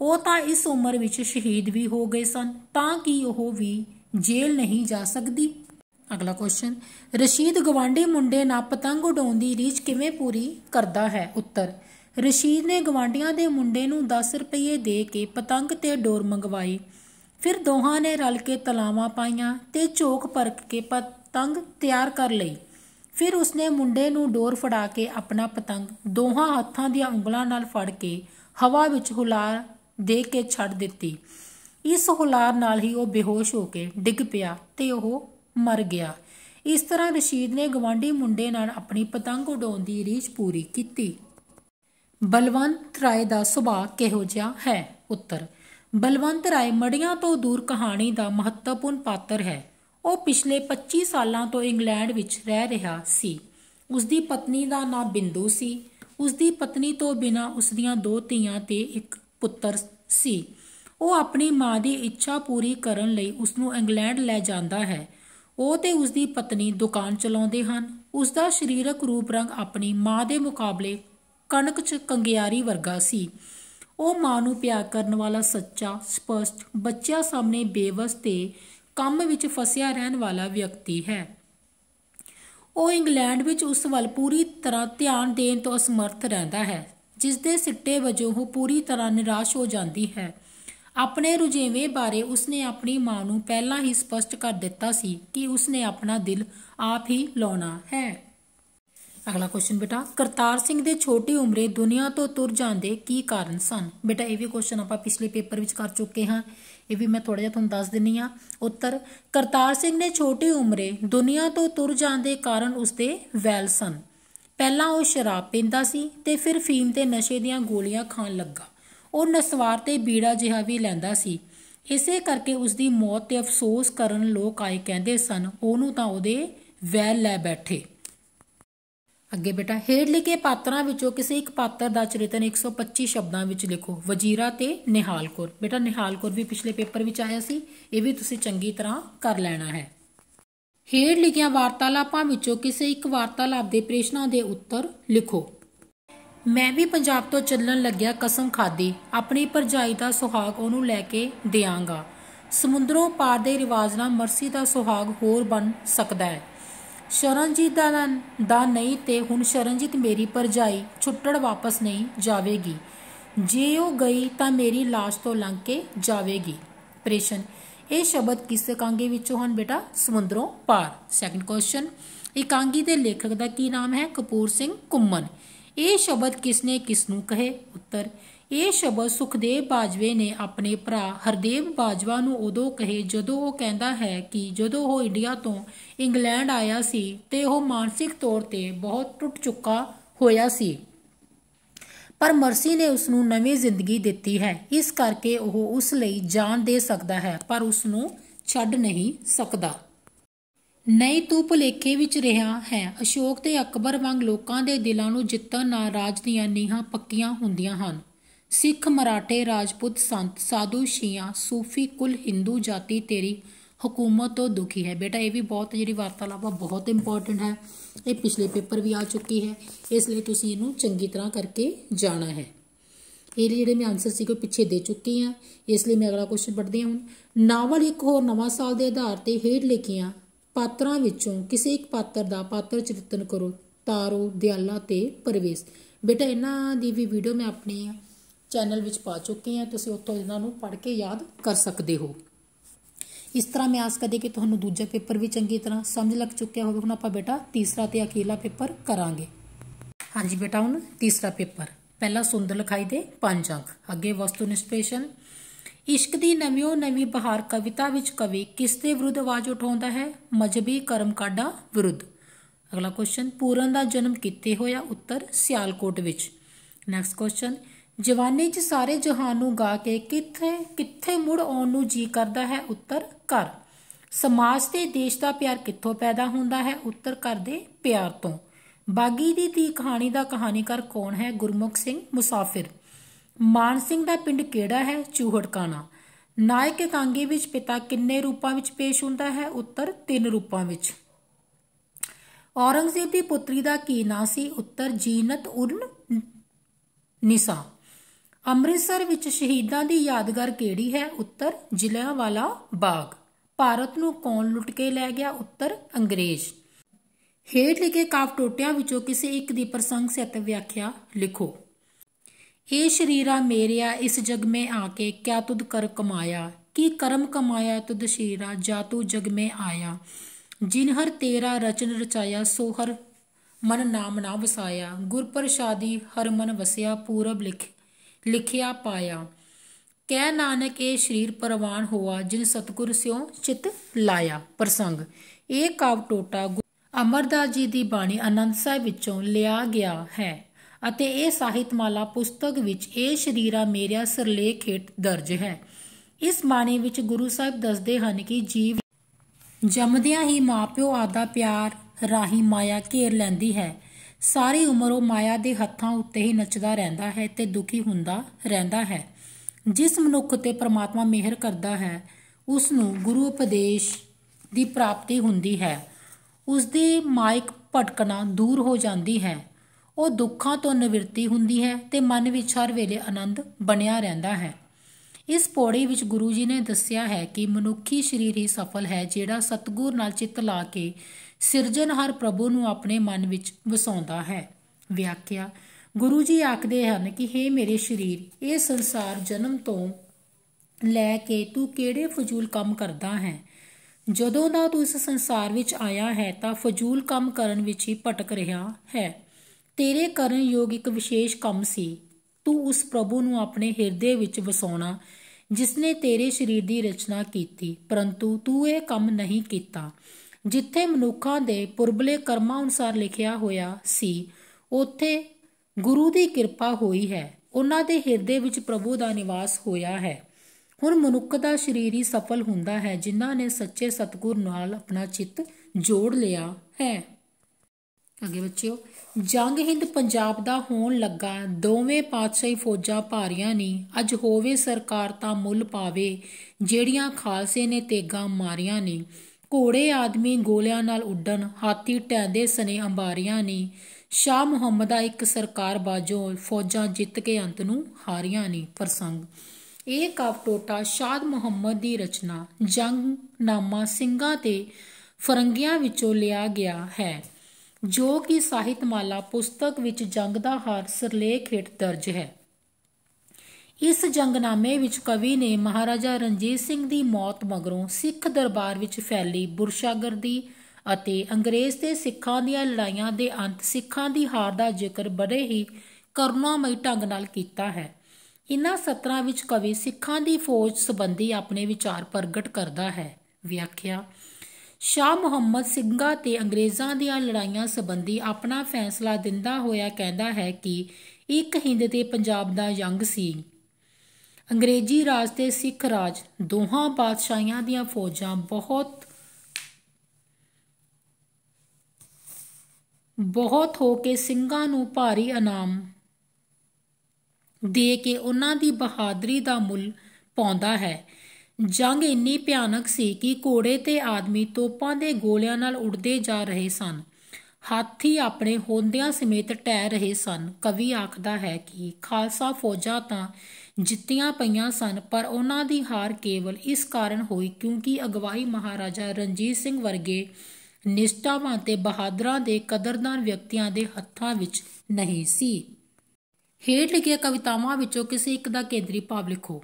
ਉਹ ਤਾਂ ਇਸ ਉਮਰ ਵਿੱਚ ਸ਼ਹੀਦ ਵੀ ਹੋ ਗਏ ਸਨ ਤਾਂ ਕਿ ਉਹ ਵੀ ਜੇਲ੍ਹ ਨਹੀਂ ਜਾ ਸਕਦੀ ਅਗਲਾ ਕੁਐਸਚਨ ਰਸ਼ੀਦ ਗਵਾਂਡੀ ਮੁੰਡੇ ਨਾਲ ਪਤੰਗ ਉਡਾਉਣ ਦੀ ਰੀਚ ਕਿਵੇਂ ਪੂਰੀ ਕਰਦਾ ਹੈ ਉੱਤਰ ਰਸ਼ੀਦ ਨੇ ਗਵਾਂਡੀਆਂ ਦੇ ਮੁੰਡੇ ਨੂੰ 10 ਰੁਪਏ ਦੇ ਕੇ ਪਤੰਗ ਤੇ ਡੋਰ ਮੰਗਵਾਈ ਫਿਰ ਦੋਹਾਂ ਨੇ ਰਲ ਕੇ ਤਲਾਵਾਂ ਪਾਈਆਂ ਤੇ ਝੋਕ ਪਰਕ ਕੇ ਪਤੰਗ ਤਿਆਰ ਕਰ ਲਈ ਫਿਰ ਉਸਨੇ ਮੁੰਡੇ ਨੂੰ ਡੋਰ ਫੜਾ ਕੇ ਆਪਣਾ ਪਤੰਗ ਦੋਹਾਂ ਹੱਥਾਂ ਦੀਆਂ ਉਂਗਲਾਂ ਨਾਲ ਫੜ ਕੇ ਹਵਾ ਵਿੱਚ ਹੁਲਾਰ ਦੇ ਕੇ ਛੱਡ ਦਿੱਤੀ ਇਸ ਹੁਲਾਰ ਨਾਲ ਹੀ ਉਹ ਬੇਹੋਸ਼ ਹੋ ਕੇ ਡਿੱਗ ਪਿਆ ਤੇ ਉਹ ਮਰ ਗਿਆ ਇਸ ਤਰ੍ਹਾਂ ਰਸ਼ੀਦ ਨੇ ਗਵਾਂਢੀ ਮੁੰਡੇ ਨਾਲ ਆਪਣੀ ਪਤੰਗ ਉਡਾਉਣ ਦੀ ਰੀਚ ਪੂਰੀ ਕੀਤੀ ਬਲਵੰਤ ਰਾਏ ਦਾ ਸੁਭਾਅ ਕਿਹੋ ਜਿਹਾ ਹੈ ਉੱਤਰ ਬਲਵੰਤ ਰਾਏ ਮੜੀਆਂ ਤੋਂ ਦੂਰ ਕਹਾਣੀ ਦਾ ਮਹੱਤਵਪੂਰਨ ਪਾਤਰ ਹੈ ਉਹ ਪਿਛਲੇ 25 ਸਾਲਾਂ ਤੋਂ ਇੰਗਲੈਂਡ ਵਿੱਚ ਰਹਿ ਰਿਹਾ ਸੀ ਉਸ ਦੀ ਪਤਨੀ ਦਾ ਨਾਂ ਬਿੰਦੂ ਸੀ ਉਸ ਦੀ ਪਤਨੀ ਤੋਂ ਬਿਨਾ ਉਸ ਦੀਆਂ ਦੋ ਧੀਆਂ ਤੇ ਇੱਕ ਪੁੱਤਰ ਸੀ ਉਹ ਆਪਣੀ ਮਾਂ ਦੀ ਇੱਛਾ ਪੂਰੀ ਕਰਨ ਲਈ ਉਸ ਨੂੰ ਇੰਗਲੈਂਡ ਲੈ ਜਾਂਦਾ ਹੈ ਉਹ ਤੇ ਉਸ ਦੀ ਪਤਨੀ ਦੁਕਾਨ ਚਲਾਉਂਦੇ ਹਨ ਉਸ ਦਾ ਸਰੀਰਕ ਰੂਪ ਰੰਗ ਆਪਣੀ ਮਾਂ ਦੇ ਮੁਕਾਬਲੇ ਕਣਕ ਚ ਕੰਗਿਆਰੀ ਵਰਗਾ ਸੀ ਉਹ ਮਾਂ ਨੂੰ ਪਿਆਰ ਕਰਨ ਵਾਲਾ ਸੱਚਾ ਸਪਸ਼ਟ ਬੱਚਿਆਂ ਸਾਹਮਣੇ ਬੇਵਸ ਤੇ ਕੰਮ ਵਿੱਚ ਫਸਿਆ ਰਹਿਣ ਵਾਲਾ ਵਿਅਕਤੀ ਹੈ ਉਹ ਇੰਗਲੈਂਡ ਵਿੱਚ ਉਸ ਵੱਲ ਪੂਰੀ ਤਰ੍ਹਾਂ ਧਿਆਨ ਦੇਣ ਤੋਂ ਅਸਮਰਥ ਰਹਿੰਦਾ ਹੈ ਜਿਸ ਦੇ ਸਿੱਟੇ ਵਜੋਂ ਉਹ ਪੂਰੀ ਤਰ੍ਹਾਂ ਨਿਰਾਸ਼ ਹੋ ਜਾਂਦੀ ਹੈ ਆਪਣੇ ਰੁਝੇਵੇਂ ਬਾਰੇ ਉਸਨੇ ਆਪਣੀ ਮਾਂ ਨੂੰ ਪਹਿਲਾਂ ਹੀ ਸਪਸ਼ਟ ਕਰ ਦਿੱਤਾ ਸੀ ਕਿ ਉਸਨੇ ਆਪਣਾ ਦਿਲ ਆਪ ਹੀ ਲਾਉਣਾ ਹੈ ਅਗਲਾ ਕੁਐਸਚਨ ਬੇਟਾ ਕਰਤਾਰ ਸਿੰਘ ਦੇ ਛੋਟੀ ਉਮਰੇ ਦੁਨੀਆ ਤੋਂ ਤੁਰ ਜਾਂਦੇ ਕੀ ਕਾਰਨ ਸਨ ਬੇਟਾ ਇਹ ਵੀ ਕੁਐਸਚਨ ਆਪਾਂ ਪਿਛਲੇ ਪੇਪਰ ਵਿੱਚ ਕਰ ਚੁੱਕੇ ਹਾਂ ਇਹ ਵੀ ਮੈਂ ਥੋੜਾ ਜਿਹਾ ਤੁਹਾਨੂੰ ਦੱਸ ਦਿੰਨੀ ਆ ਉੱਤਰ ਕਰਤਾਰ ਸਿੰਘ ਨੇ ਛੋਟੀ ਉਮਰੇ ਦੁਨੀਆ ਤੋਂ ਤੁਰ ਜਾਂਦੇ ਕਾਰਨ ਉਸਦੇ ਵੈਲ ਸਨ ਪਹਿਲਾਂ ਉਹ ਸ਼ਰਾਬ ਪੀਂਦਾ ਸੀ ਤੇ ਫਿਰ ਫੀਮ ਤੇ ਨਸ਼ੇ ਦੀਆਂ ਗੋਲੀਆਂ ਖਾਣ ਲੱਗਾ ਉਹ ਨਸਵਾਰ ਤੇ ਬੀੜਾ ਜਿਹਾ ਵੀ ਲੈਂਦਾ ਸੀ ਇਸੇ ਕਰਕੇ ਉਸ ਦੀ ਮੌਤ ਤੇ ਅਫਸੋਸ ਕਰਨ ਲੋਕ ਆਏ ਕਹਿੰਦੇ ਸਨ ਉਹਨੂੰ ਤਾਂ ਉਹਦੇ ਵੈਲ ਲੈ ਬੈਠੇ ਅੱਗੇ ਬੇਟਾ ਹੇਠ ਲਿਖੇ ਪਾਤਰਾਂ ਵਿੱਚੋਂ ਕਿਸੇ ਇੱਕ ਪਾਤਰ ਦਾ ਚਰਿਤਨ 125 ਸ਼ਬਦਾਂ ਵਿੱਚ ਲਿਖੋ ਵਜ਼ੀਰਾ ਤੇ ਨਿਹਾਲ ਕੌਰ ਬੇਟਾ ਨਿਹਾਲ ਕੌਰ ਵੀ ਪਿਛਲੇ ਪੇਪਰ ਵਿੱਚ ਆਇਆ ਸੀ ਇਹ ਵੀ ਤੁਸੀਂ ਚੰਗੀ ਤਰ੍ਹਾਂ ਕਰ ਲੈਣਾ ਹੈ ਹੇਠ ਲਿਖੀਆਂ ਵਾਰਤਾਲਾਪਾਂ ਵਿੱਚੋਂ ਕਿਸੇ ਇੱਕ ਵਾਰਤਾਲਾਪ ਦੇ ਪ੍ਰਸ਼ਨਾਂ ਦੇ ਉੱਤਰ ਲਿਖੋ ਮੈਂ ਵੀ ਪੰਜਾਬ ਤੋਂ ਚੱਲਣ ਲੱਗਿਆ ਕਸਮ ਖਾਦੀ ਆਪਣੀ ਪਰਜਾਈ ਦਾ ਸੁਹਾਗ ਉਹਨੂੰ ਲੈ ਕੇ ਦਿਆਂਗਾ ਸਮੁੰਦਰੋਂ ਪਾਰ ਦੇ ਰਿਵਾਜ ਨਾਲ ਮਰਸੀ ਦਾ ਸੁਹਾਗ ਹੋਰ ਬਣ ਸਕਦਾ ਹੈ ਸ਼ਰਨਜੀਤ ਦਾ ਦਾ ਨਹੀਂ ਤੇ ਹੁਣ ਸ਼ਰਨਜੀਤ ਮੇਰੀ ਪਰਜਾਈ ਛੁੱਟੜ ਵਾਪਸ ਨਹੀਂ ਜਾਵੇਗੀ ਜੇ ਉਹ ਗਈ ਤਾਂ ਮੇਰੀ লাশ ਤੋਂ ਲੰਘ ਕੇ ਜਾਵੇਗੀ ਪ੍ਰੇਸ਼ਨ ਇਹ ਸ਼ਬਦ ਕਿਸ ਇਕਾਂਗੀ ਵਿੱਚੋਂ ਹਨ ਬੇਟਾ ਸਮੁੰਦਰੋਂ ਪਾਰ ਸੈਕੰਡ ਕੁਐਸਚਨ ਇਕਾਂਗੀ ਦੇ ਲੇਖਕ ਦਾ ਕੀ ਨਾਮ ਹੈ ਕਪੂਰ ਸਿੰਘ ਕੁੰਮਨ ਇਹ ਸ਼ਬਦ ਕਿਸ ਨੇ ਕਿਸ ਨੂੰ ਕਹੇ ਉੱਤਰ ਇਹ ਸ਼ਬਦ ਸੁਖਦੇਵ ਬਾਜਵੇ ਨੇ ਆਪਣੇ ਭਰਾ ਹਰਦੇਵ ਬਾਜਵਾ ਨੂੰ ਉਦੋਂ ਕਹੇ ਜਦੋਂ ਉਹ ਕਹਿੰਦਾ ਹੈ ਕਿ ਜਦੋਂ ਉਹ ਇੰਡੀਆ ਤੋਂ ਇੰਗਲੈਂਡ ਆਇਆ ਸੀ ਤੇ ਉਹ ਮਾਨਸਿਕ ਤੌਰ ਤੇ ਬਹੁਤ ਟੁੱਟ ਚੁੱਕਾ ਹੋਇਆ ਸੀ ਪਰ ਮਰਸੀ ਨੇ ਉਸ ਨੂੰ ਨਵੀਂ ਜ਼ਿੰਦਗੀ ਦਿੱਤੀ ਹੈ ਇਸ ਕਰਕੇ ਉਹ ਉਸ ਲਈ ਜਾਨ ਦੇ ਸਕਦਾ ਹੈ ਪਰ ਉਸ ਨੂੰ ਛੱਡ ਨਹੀਂ ਸਕਦਾ ਨਹੀਂ ਤੂ ਭੁਲੇਖੇ ਵਿੱਚ ਰਿਹਾ ਹੈ ਅਸ਼ੋਕ ਤੇ ਅਕਬਰ ਵਾਂਗ ਲੋਕਾਂ ਦੇ ਦਿਲਾਂ ਨੂੰ ਜਿੱਤਣ ਨਾਲ ਰਾਜ ਦੀਆਂ ਨੀਹਾਂ ਪੱਕੀਆਂ ਹੁੰਦੀਆਂ ਹਨ ਸਿੱਖ ਮਰਾਠੇ ਰਾਜਪੂਤ ਸੰਤ ਸਾਧੂ ਸ਼ੀਆ ਸੂਫੀ ਕੁਲ ਹਿੰਦੂ ਜਾਤੀ ਤੇਰੀ ਹਕੂਮਤ ਤੋਂ ਦੁਖੀ ਹੈ ਬੇਟਾ ਇਹ ਵੀ ਬਹੁਤ ਜਿਹੜੀ ਵਾਰਤਾਲਾਪ ਆ ਬਹੁਤ ਇੰਪੋਰਟੈਂਟ ਹੈ ਇਹ ਪਿਛਲੇ ਪੇਪਰ ਵੀ ਆ ਚੁੱਕੀ ਹੈ ਇਸ ਲਈ ਤੁਸੀਂ ਇਹਨੂੰ ਚੰਗੀ ਤਰ੍ਹਾਂ ਕਰਕੇ ਜਾਣਾ ਹੈ ਇਹ ਜਿਹੜੇ ਮੈਂ ਆਨਸਰ ਸੀ ਕੋ ਪਿੱਛੇ ਦੇ ਚੁੱਕੀ ਆ ਇਸ ਲਈ ਮੈਂ ਅਗਲਾ ਕੁਐਸਚਨ ਪੜ੍ਹਦੀ ਹਾਂ ਹੁਣ ਨਾਵਲ ਇੱਕ ਹੋਰ ਨਵਾਂ ਸਾਲ ਦੇ ਆਧਾਰ ਤੇ ਹੇਠ ਲਿਖੀਆਂ ਪਾਤਰਾਂ ਵਿੱਚੋਂ ਕਿਸੇ ਇੱਕ ਪਾਤਰ ਦਾ ਪਾਤਰ ਚਿਤਨ ਕਰੋ ਤਾਰੋ ਦਿਆਲਾ ਤੇ ਪਰਵੇਸ਼ ਬੇਟਾ ਇਹਨਾਂ ਦੀ ਵੀ ਵੀਡੀਓ ਮੈਂ ਆਪਣੀ ਚੈਨਲ ਵਿੱਚ ਪਾ ਚੁੱਕੇ ਹਾਂ ਤੁਸੀਂ ਉੱਥੋਂ ਇਹਨਾਂ ਨੂੰ ਪੜ੍ਹ ਕੇ ਯਾਦ ਕਰ ਸਕਦੇ ਹੋ ਇਸ ਤਰ੍ਹਾਂ ਮੈਂ ਆਸ ਕਰਦੀ ਕਿ ਤੁਹਾਨੂੰ ਦੂਜਾ ਪੇਪਰ ਵੀ ਚੰਗੀ ਤਰ੍ਹਾਂ ਸਮਝ ਲੱਗ ਚੁੱਕਿਆ ਹੋਵੇ ਹੁਣ ਆਪਾਂ ਬੇਟਾ ਤੀਸਰਾ ਤੇ ਅਕੀਲਾ ਪੇਪਰ ਕਰਾਂਗੇ ਹਾਂਜੀ ਬੇਟਾ ਹੁਣ ਤੀਸਰਾ ਪੇਪਰ ਪਹਿਲਾ ਸੁੰਦਰ ਲਿਖਾਈ ਦੇ ਪੰਜ ਅੰਕ ਅੱਗੇ ਵਸਤੂ ਨਿਸ਼ਪੇਸ਼ਨ ਇਸ਼ਕ ਦੀ ਨਵਿਓ ਨਵੀਂ ਬਹਾਰ ਕਵਿਤਾ ਵਿੱਚ ਕਵੀ ਕਿਸ ਦੇ ਵਿਰੁੱਧ ਆਵਾਜ਼ ਉਠਾਉਂਦਾ ਹੈ ਮਜਬੀ ਕਰਮਕਾਂਡਾ ਵਿਰੁੱਧ ਅਗਲਾ ਕੁਐਸਚਨ ਪੂਰਨ ਦਾ ਜਨਮ ਕਿੱਥੇ ਹੋਇਆ ਉੱਤਰ ਸਿਆਲਕੋਟ ਵਿੱਚ ਨੈਕਸਟ ਕੁਐਸਚਨ ਜਵਾਨੀ 'ਚ ਸਾਰੇ ਜਹਾਨ ਨੂੰ ਗਾ ਕੇ ਕਿੱਥੇ ਕਿੱਥੇ ਮੁੜ ਆਉਣ ਨੂੰ ਜੀ ਕਰਦਾ ਹੈ ਉੱਤਰ ਕਰ ਸਮਾਜ ਤੇ ਦੇਸ਼ ਦਾ ਪਿਆਰ ਕਿੱਥੋਂ ਪੈਦਾ ਹੁੰਦਾ ਹੈ ਉੱਤਰ ਕਰ ਦੇ ਪਿਆਰ ਤੋਂ ਬਾਗੀ ਦੀ ਦੀ ਕਹਾਣੀ ਦਾ ਕਹਾਣੀਕਾਰ ਕੌਣ ਹੈ ਗੁਰਮੁਖ ਸਿੰਘ ਮੁਸਾਫਿਰ ਮਾਨ ਸਿੰਘ ਦਾ ਪਿੰਡ ਕਿਹੜਾ ਹੈ ਚੂਹੜਕਾਣਾ ਨਾਇਕ ਕਾਂਗੀ ਵਿੱਚ ਪਿਤਾ ਕਿੰਨੇ ਰੂਪਾਂ ਵਿੱਚ ਪੇਸ਼ ਹੁੰਦਾ ਹੈ ਉੱਤਰ ਤਿੰਨ ਰੂਪਾਂ ਵਿੱਚ ਔਰੰਗਜ਼ੇਬ ਦੀ ਪੁੱਤਰੀ ਦਾ ਕੀ ਨਾਂ ਸੀ ਉੱਤਰ ਜੀਨਤ ਉਰਨ ਨਿਸਾ ਅੰਮ੍ਰਿਤਸਰ ਵਿੱਚ ਸ਼ਹੀਦਾਂ ਦੀ ਯਾਦਗਾਰ ਕਿਹੜੀ ਹੈ ਉੱਤਰ ਵਾਲਾ ਬਾਗ ਭਾਰਤ ਨੂੰ ਕੌਣ ਲੁੱਟ ਕੇ ਲੈ ਗਿਆ ਉੱਤਰ ਅੰਗਰੇਜ਼ ਹੇਠ ਲਿਖੇ ਕਾਵ ਟੋਟਿਆਂ ਵਿੱਚੋਂ ਕਿਸੇ ਇੱਕ ਦੀ ਪ੍ਰਸੰਗ ਸਹਿਤ ਵਿਆਖਿਆ ਲਿਖੋ ਏ ਸ਼ਰੀਰਾ ਮੇਰਿਆ ਇਸ ਜਗ ਮੇ ਆ ਕੇ ਕਿਆ ਤੁਧ ਕਰ ਕਮਾਇਆ ਕੀ ਕਰਮ ਕਮਾਇਆ ਤੁਧ ਸ਼ੀਰਾ ਜਾ ਤੂ ਜਗ ਮੇ ਆਇਆ ਜਿਨ ਹਰ ਤੇਰਾ ਰਚਨ ਰਚਾਇਆ ਸੋ ਹਰ ਮਨ ਨਾਮ ਨਾ ਵਸਾਇਆ ਗੁਰ ਪ੍ਰਸਾਦੀ ਹਰ ਮਨ ਵਸਿਆ ਪੂਰਬ ਲਿਖੇ ਲਿਖਿਆ ਪਾਇਆ ਕਹਿ ਨਾਨਕ ਇਹ ਸ਼ਰੀਰ ਪਰਵਾਨ ਹੋਆ ਜਿਨ ਸਤਗੁਰ ਸਿਉ ਚਿਤ ਲਾਇਆ ਪ੍ਰਸੰਗ ਇਹ ਕਾਵ ਟੋਟਾ ਅਮਰਦਾਸ ਜੀ ਦੀ ਬਾਣੀ ਅਨੰਦ ਸਾਹਿਬ ਵਿੱਚੋਂ ਲਿਆ ਗਿਆ ਹੈ ਅਤੇ ਇਹ ਸਾਹਿਤਮਾਲਾ ਪੁਸਤਕ ਵਿੱਚ ਇਹ ਸ਼ਰੀਰਾ ਮੇਰਿਆ ਸਰਲੇਖ ਹੇਠ ਦਰਜ ਹੈ ਇਸ ਬਾਣੀ ਵਿੱਚ ਗੁਰੂ ਸਾਹਿਬ ਦੱਸਦੇ ਹਨ ਕਿ ਜੀਵ ਜੰਮਦਿਆਂ ਹੀ ਮਾਪਿਓ ਆਦਾ ਪਿਆਰ ਰਾਹੀ ਮਾਇਆ ਘੇਰ ਲੈਂਦੀ ਹੈ ਸਾਰੀ ਉਮਰ ਉਹ ਮਾਇਆ ਦੇ ਹੱਥਾਂ ਉੱਤੇ ਹੀ ਨੱਚਦਾ ਰਹਿੰਦਾ ਹੈ ਤੇ ਦੁਖੀ ਹੁੰਦਾ ਰਹਿੰਦਾ ਹੈ ਜਿਸ ਮਨੁੱਖ ਤੇ ਪ੍ਰਮਾਤਮਾ ਮਿਹਰ ਕਰਦਾ ਹੈ ਉਸ ਨੂੰ ਗੁਰੂ ਉਪਦੇਸ਼ ਦੀ ਪ੍ਰਾਪਤੀ ਹੁੰਦੀ ਹੈ ਉਸ ਦੀ ਮਾਇਕ ਭਟਕਣਾ ਦੂਰ ਹੋ ਜਾਂਦੀ ਹੈ ਉਹ ਦੁੱਖਾਂ ਤੋਂ ਨਿਵਰਤੀ ਹੁੰਦੀ ਹੈ ਤੇ ਮਨ ਵਿੱਚ ਹਰ ਵੇਲੇ ਆਨੰਦ ਬਣਿਆ ਰਹਿੰਦਾ ਹੈ ਇਸ ਪੌੜੀ ਵਿੱਚ ਗੁਰੂ ਜੀ ਨੇ ਦੱਸਿਆ ਹੈ ਕਿ ਮਨੁੱਖੀ ਸਰੀਰ ਹੀ ਸਫਲ ਹੈ ਜਿਹੜਾ ਸਤਗੁਰ ਨਾਲ ਚਿੱਤ ਲਾ ਕੇ ਸਿਰਜਣਹਾਰ ਪ੍ਰਭੂ ਨੂੰ ਆਪਣੇ ਮਨ ਵਿੱਚ ਵਸਾਉਂਦਾ ਹੈ ਵਿਆਖਿਆ ਗੁਰੂ ਜੀ ਆਖਦੇ ਹਨ ਕਿ हे ਮੇਰੇ ਸ਼ਰੀਰ ਇਹ ਸੰਸਾਰ ਜਨਮ ਤੋਂ ਲੈ ਕੇ ਤੂੰ ਕਿਹੜੇ ਫਜ਼ੂਲ ਕੰਮ ਕਰਦਾ ਹੈ ਜਦੋਂ ਦਾ ਤੂੰ ਇਸ ਸੰਸਾਰ ਵਿੱਚ ਆਇਆ ਹੈ ਤਾਂ ਫਜ਼ੂਲ ਕੰਮ ਕਰਨ ਵਿੱਚ ਹੀ ਭਟਕ ਰਿਹਾ ਹੈ ਤੇਰੇ ਕਰਨ ਯੋਗ ਇੱਕ ਵਿਸ਼ੇਸ਼ ਕੰਮ ਸੀ ਤੂੰ ਉਸ ਪ੍ਰਭੂ ਨੂੰ ਆਪਣੇ ਹਿਰਦੇ ਵਿੱਚ ਵਸਾਉਣਾ ਜਿਸ ਨੇ ਤੇਰੇ ਸਰੀਰ ਦੀ ਰਚਨਾ ਕੀਤੀ ਪਰੰਤੂ ਤੂੰ ਇਹ ਕੰਮ ਨਹੀਂ ਕੀਤਾ ਜਿੱਥੇ ਮਨੁੱਖਾਂ ਦੇ ਪੁਰਬਲੇ ਕਰਮਾਂ ਅਨੁਸਾਰ ਲਿਖਿਆ ਹੋਇਆ ਸੀ ਉੱਥੇ ਗੁਰੂ ਦੀ ਕਿਰਪਾ ਹੋਈ ਹੈ ਉਹਨਾਂ ਦੇ ਹਿਰਦੇ ਵਿੱਚ ਪ੍ਰਭੂ ਦਾ ਨਿਵਾਸ ਹੋਇਆ ਹੈ ਹੁਣ ਮਨੁੱਖ ਦਾ ਸਰੀਰ ਹੀ ਸਫਲ ਹੁੰਦਾ ਹੈ ਜਿਨ੍ਹਾਂ ਨੇ ਸੱਚੇ ਸਤਗੁਰ ਨਾਲ ਆਪਣਾ ਚਿੱਤ ਜੋੜ ਲਿਆ ਹੈ ਅੱਗੇ ਬੱਚਿਓ ਜੰਗ ਹਿੰਦ ਪੰਜਾਬ ਦਾ ਹੋਣ ਲੱਗਾ ਦੋਵੇਂ ਪਾਤਸ਼ਾਹੀ ਫੌਜਾਂ ਭਾਰੀਆਂ ਨਹੀਂ ਅੱਜ ਹੋਵੇ ਸਰਕਾਰ ਤਾਂ ਮੁੱਲ ਪਾਵੇ ਜਿਹੜੀਆਂ ਖਾਲਸੇ ਨੇ ਤੇਗਾ ਮਾਰੀਆਂ ਨਹੀਂ ਘੋੜੇ ਆਦਮੀ ਗੋਲਿਆਂ ਨਾਲ ਉੱਡਣ ਹਾਥੀ ਟੈਂਦੇ ਸਨੇ ਅੰਬਾਰੀਆਂ ਨੇ ਸ਼ਾਹ ਮੁਹੰਮਦ ਦਾ ਇੱਕ ਸਰਕਾਰ ਬਾਜੋ ਫੌਜਾਂ ਜਿੱਤ ਕੇ ਅੰਤ ਨੂੰ ਹਾਰੀਆਂ ਨੇ ਪ੍ਰਸੰਗ ਇਹ ਟੋਟਾ ਸ਼ਾਹ ਮੁਹੰਮਦ ਦੀ ਰਚਨਾ ਜੰਗ ਨਾਮਾ ਸਿੰਘਾਂ ਤੇ ਫਰੰਗੀਆਂ ਵਿੱਚੋਂ ਲਿਆ ਗਿਆ ਹੈ ਜੋ ਕਿ ਸਾਹਿਤਮਾਲਾ ਪੁਸਤਕ ਵਿੱਚ ਜੰਗ ਦਾ ਹਾਰ ਸਿਰਲੇਖ ਹੇਠ ਦਰਜ ਹੈ ਇਸ ਜੰਗਨਾਮੇ ਵਿੱਚ ਕਵੀ ਨੇ ਮਹਾਰਾਜਾ ਰਣਜੀਤ ਸਿੰਘ ਦੀ ਮੌਤ ਮਗਰੋਂ ਸਿੱਖ ਦਰਬਾਰ ਵਿੱਚ ਫੈਲੀ ਬੁਰਸ਼ਾਗਰਦੀ ਅਤੇ ਅੰਗਰੇਜ਼ ਤੇ ਸਿੱਖਾਂ ਦੀਆਂ ਲੜਾਈਆਂ ਦੇ ਅੰਤ ਸਿੱਖਾਂ ਦੀ ਹਾਰ ਦਾ ਜ਼ਿਕਰ ਬੜੇ ਹੀ ਕਰੁਣਾਮਈ ਢੰਗ ਨਾਲ ਕੀਤਾ ਹੈ ਇਨ੍ਹਾਂ ਸਤਰਾਂ ਵਿੱਚ ਕਵੀ ਸਿੱਖਾਂ ਦੀ ਫੌਜ ਸੰਬੰਧੀ ਆਪਣੇ ਵਿਚਾਰ ਪ੍ਰਗਟ ਕਰਦਾ ਹੈ ਵਿਆਖਿਆ ਸ਼ਾਹ ਮੁਹੰਮਦ ਸਿੰਘਾ ਤੇ ਅੰਗਰੇਜ਼ਾਂ ਦੀਆਂ ਲੜਾਈਆਂ ਸੰਬੰਧੀ ਆਪਣਾ ਫੈਸਲਾ ਦਿੰਦਾ ਹੋਇਆ ਕਹਿੰਦਾ ਹੈ ਕਿ ਇੱਕ ਹਿੰਦ ਤੇ ਪੰਜਾਬ ਦਾ ਯੰਗ ਸੀ ਅੰਗਰੇਜ਼ੀ ਰਾਜ ਤੇ ਸਿੱਖ ਰਾਜ ਦੋਹਾਂ ਪਾਤਸ਼ਾਹੀਆਂ ਦੀਆਂ ਫੌਜਾਂ ਬਹੁਤ ਬਹੁਤ ਹੋ ਕੇ ਸਿੰਘਾਂ ਨੂੰ ਭਾਰੀ ਇਨਾਮ ਦੇ ਕੇ ਉਹਨਾਂ ਦੀ ਬਹਾਦਰੀ ਦਾ ਮੁੱਲ ਪਾਉਂਦਾ ਹੈ ਜੰਗ ਇੰਨੀ ਭਿਆਨਕ ਸੀ ਕਿ ਘੋੜੇ ਤੇ ਆਦਮੀ ਤੋਪਾਂ ਦੇ ਗੋਲਿਆਂ ਨਾਲ ਉੱਡਦੇ ਜਾ ਰਹੇ ਸਨ ਹਾਥੀ ਆਪਣੇ ਹੋਂਦਿਆਂ ਸਮੇਤ ਟਹਿ ਰਹੇ ਸਨ ਕਵੀ ਆਖਦਾ ਹੈ ਕਿ ਖਾਲਸਾ ਫੌਜਾਂ ਤਾਂ ਜਿੱਤੀਆਂ ਪਈਆਂ ਸਨ ਪਰ ਉਹਨਾਂ ਦੀ ਹਾਰ ਕੇਵਲ ਇਸ ਕਾਰਨ ਹੋਈ ਕਿਉਂਕਿ ਅਗਵਾਈ ਮਹਾਰਾਜਾ ਰਣਜੀਤ ਸਿੰਘ ਵਰਗੇ ਨਿਸ਼ਟਾਵਾਂ ਤੇ ਬਹਾਦਰਾਂ ਦੇ ਕਦਰਦਾਨ ਵਿਅਕਤੀਆਂ ਦੇ ਹੱਥਾਂ ਵਿੱਚ ਨਹੀਂ ਸੀ ਹੇਠ ਲਿਖੀਆਂ ਕਵਿਤਾਵਾਂ ਵਿੱਚੋਂ ਕਿਸੇ ਇੱਕ ਦਾ ਕੇਂਦਰੀ ਭਾਵ ਲਿਖੋ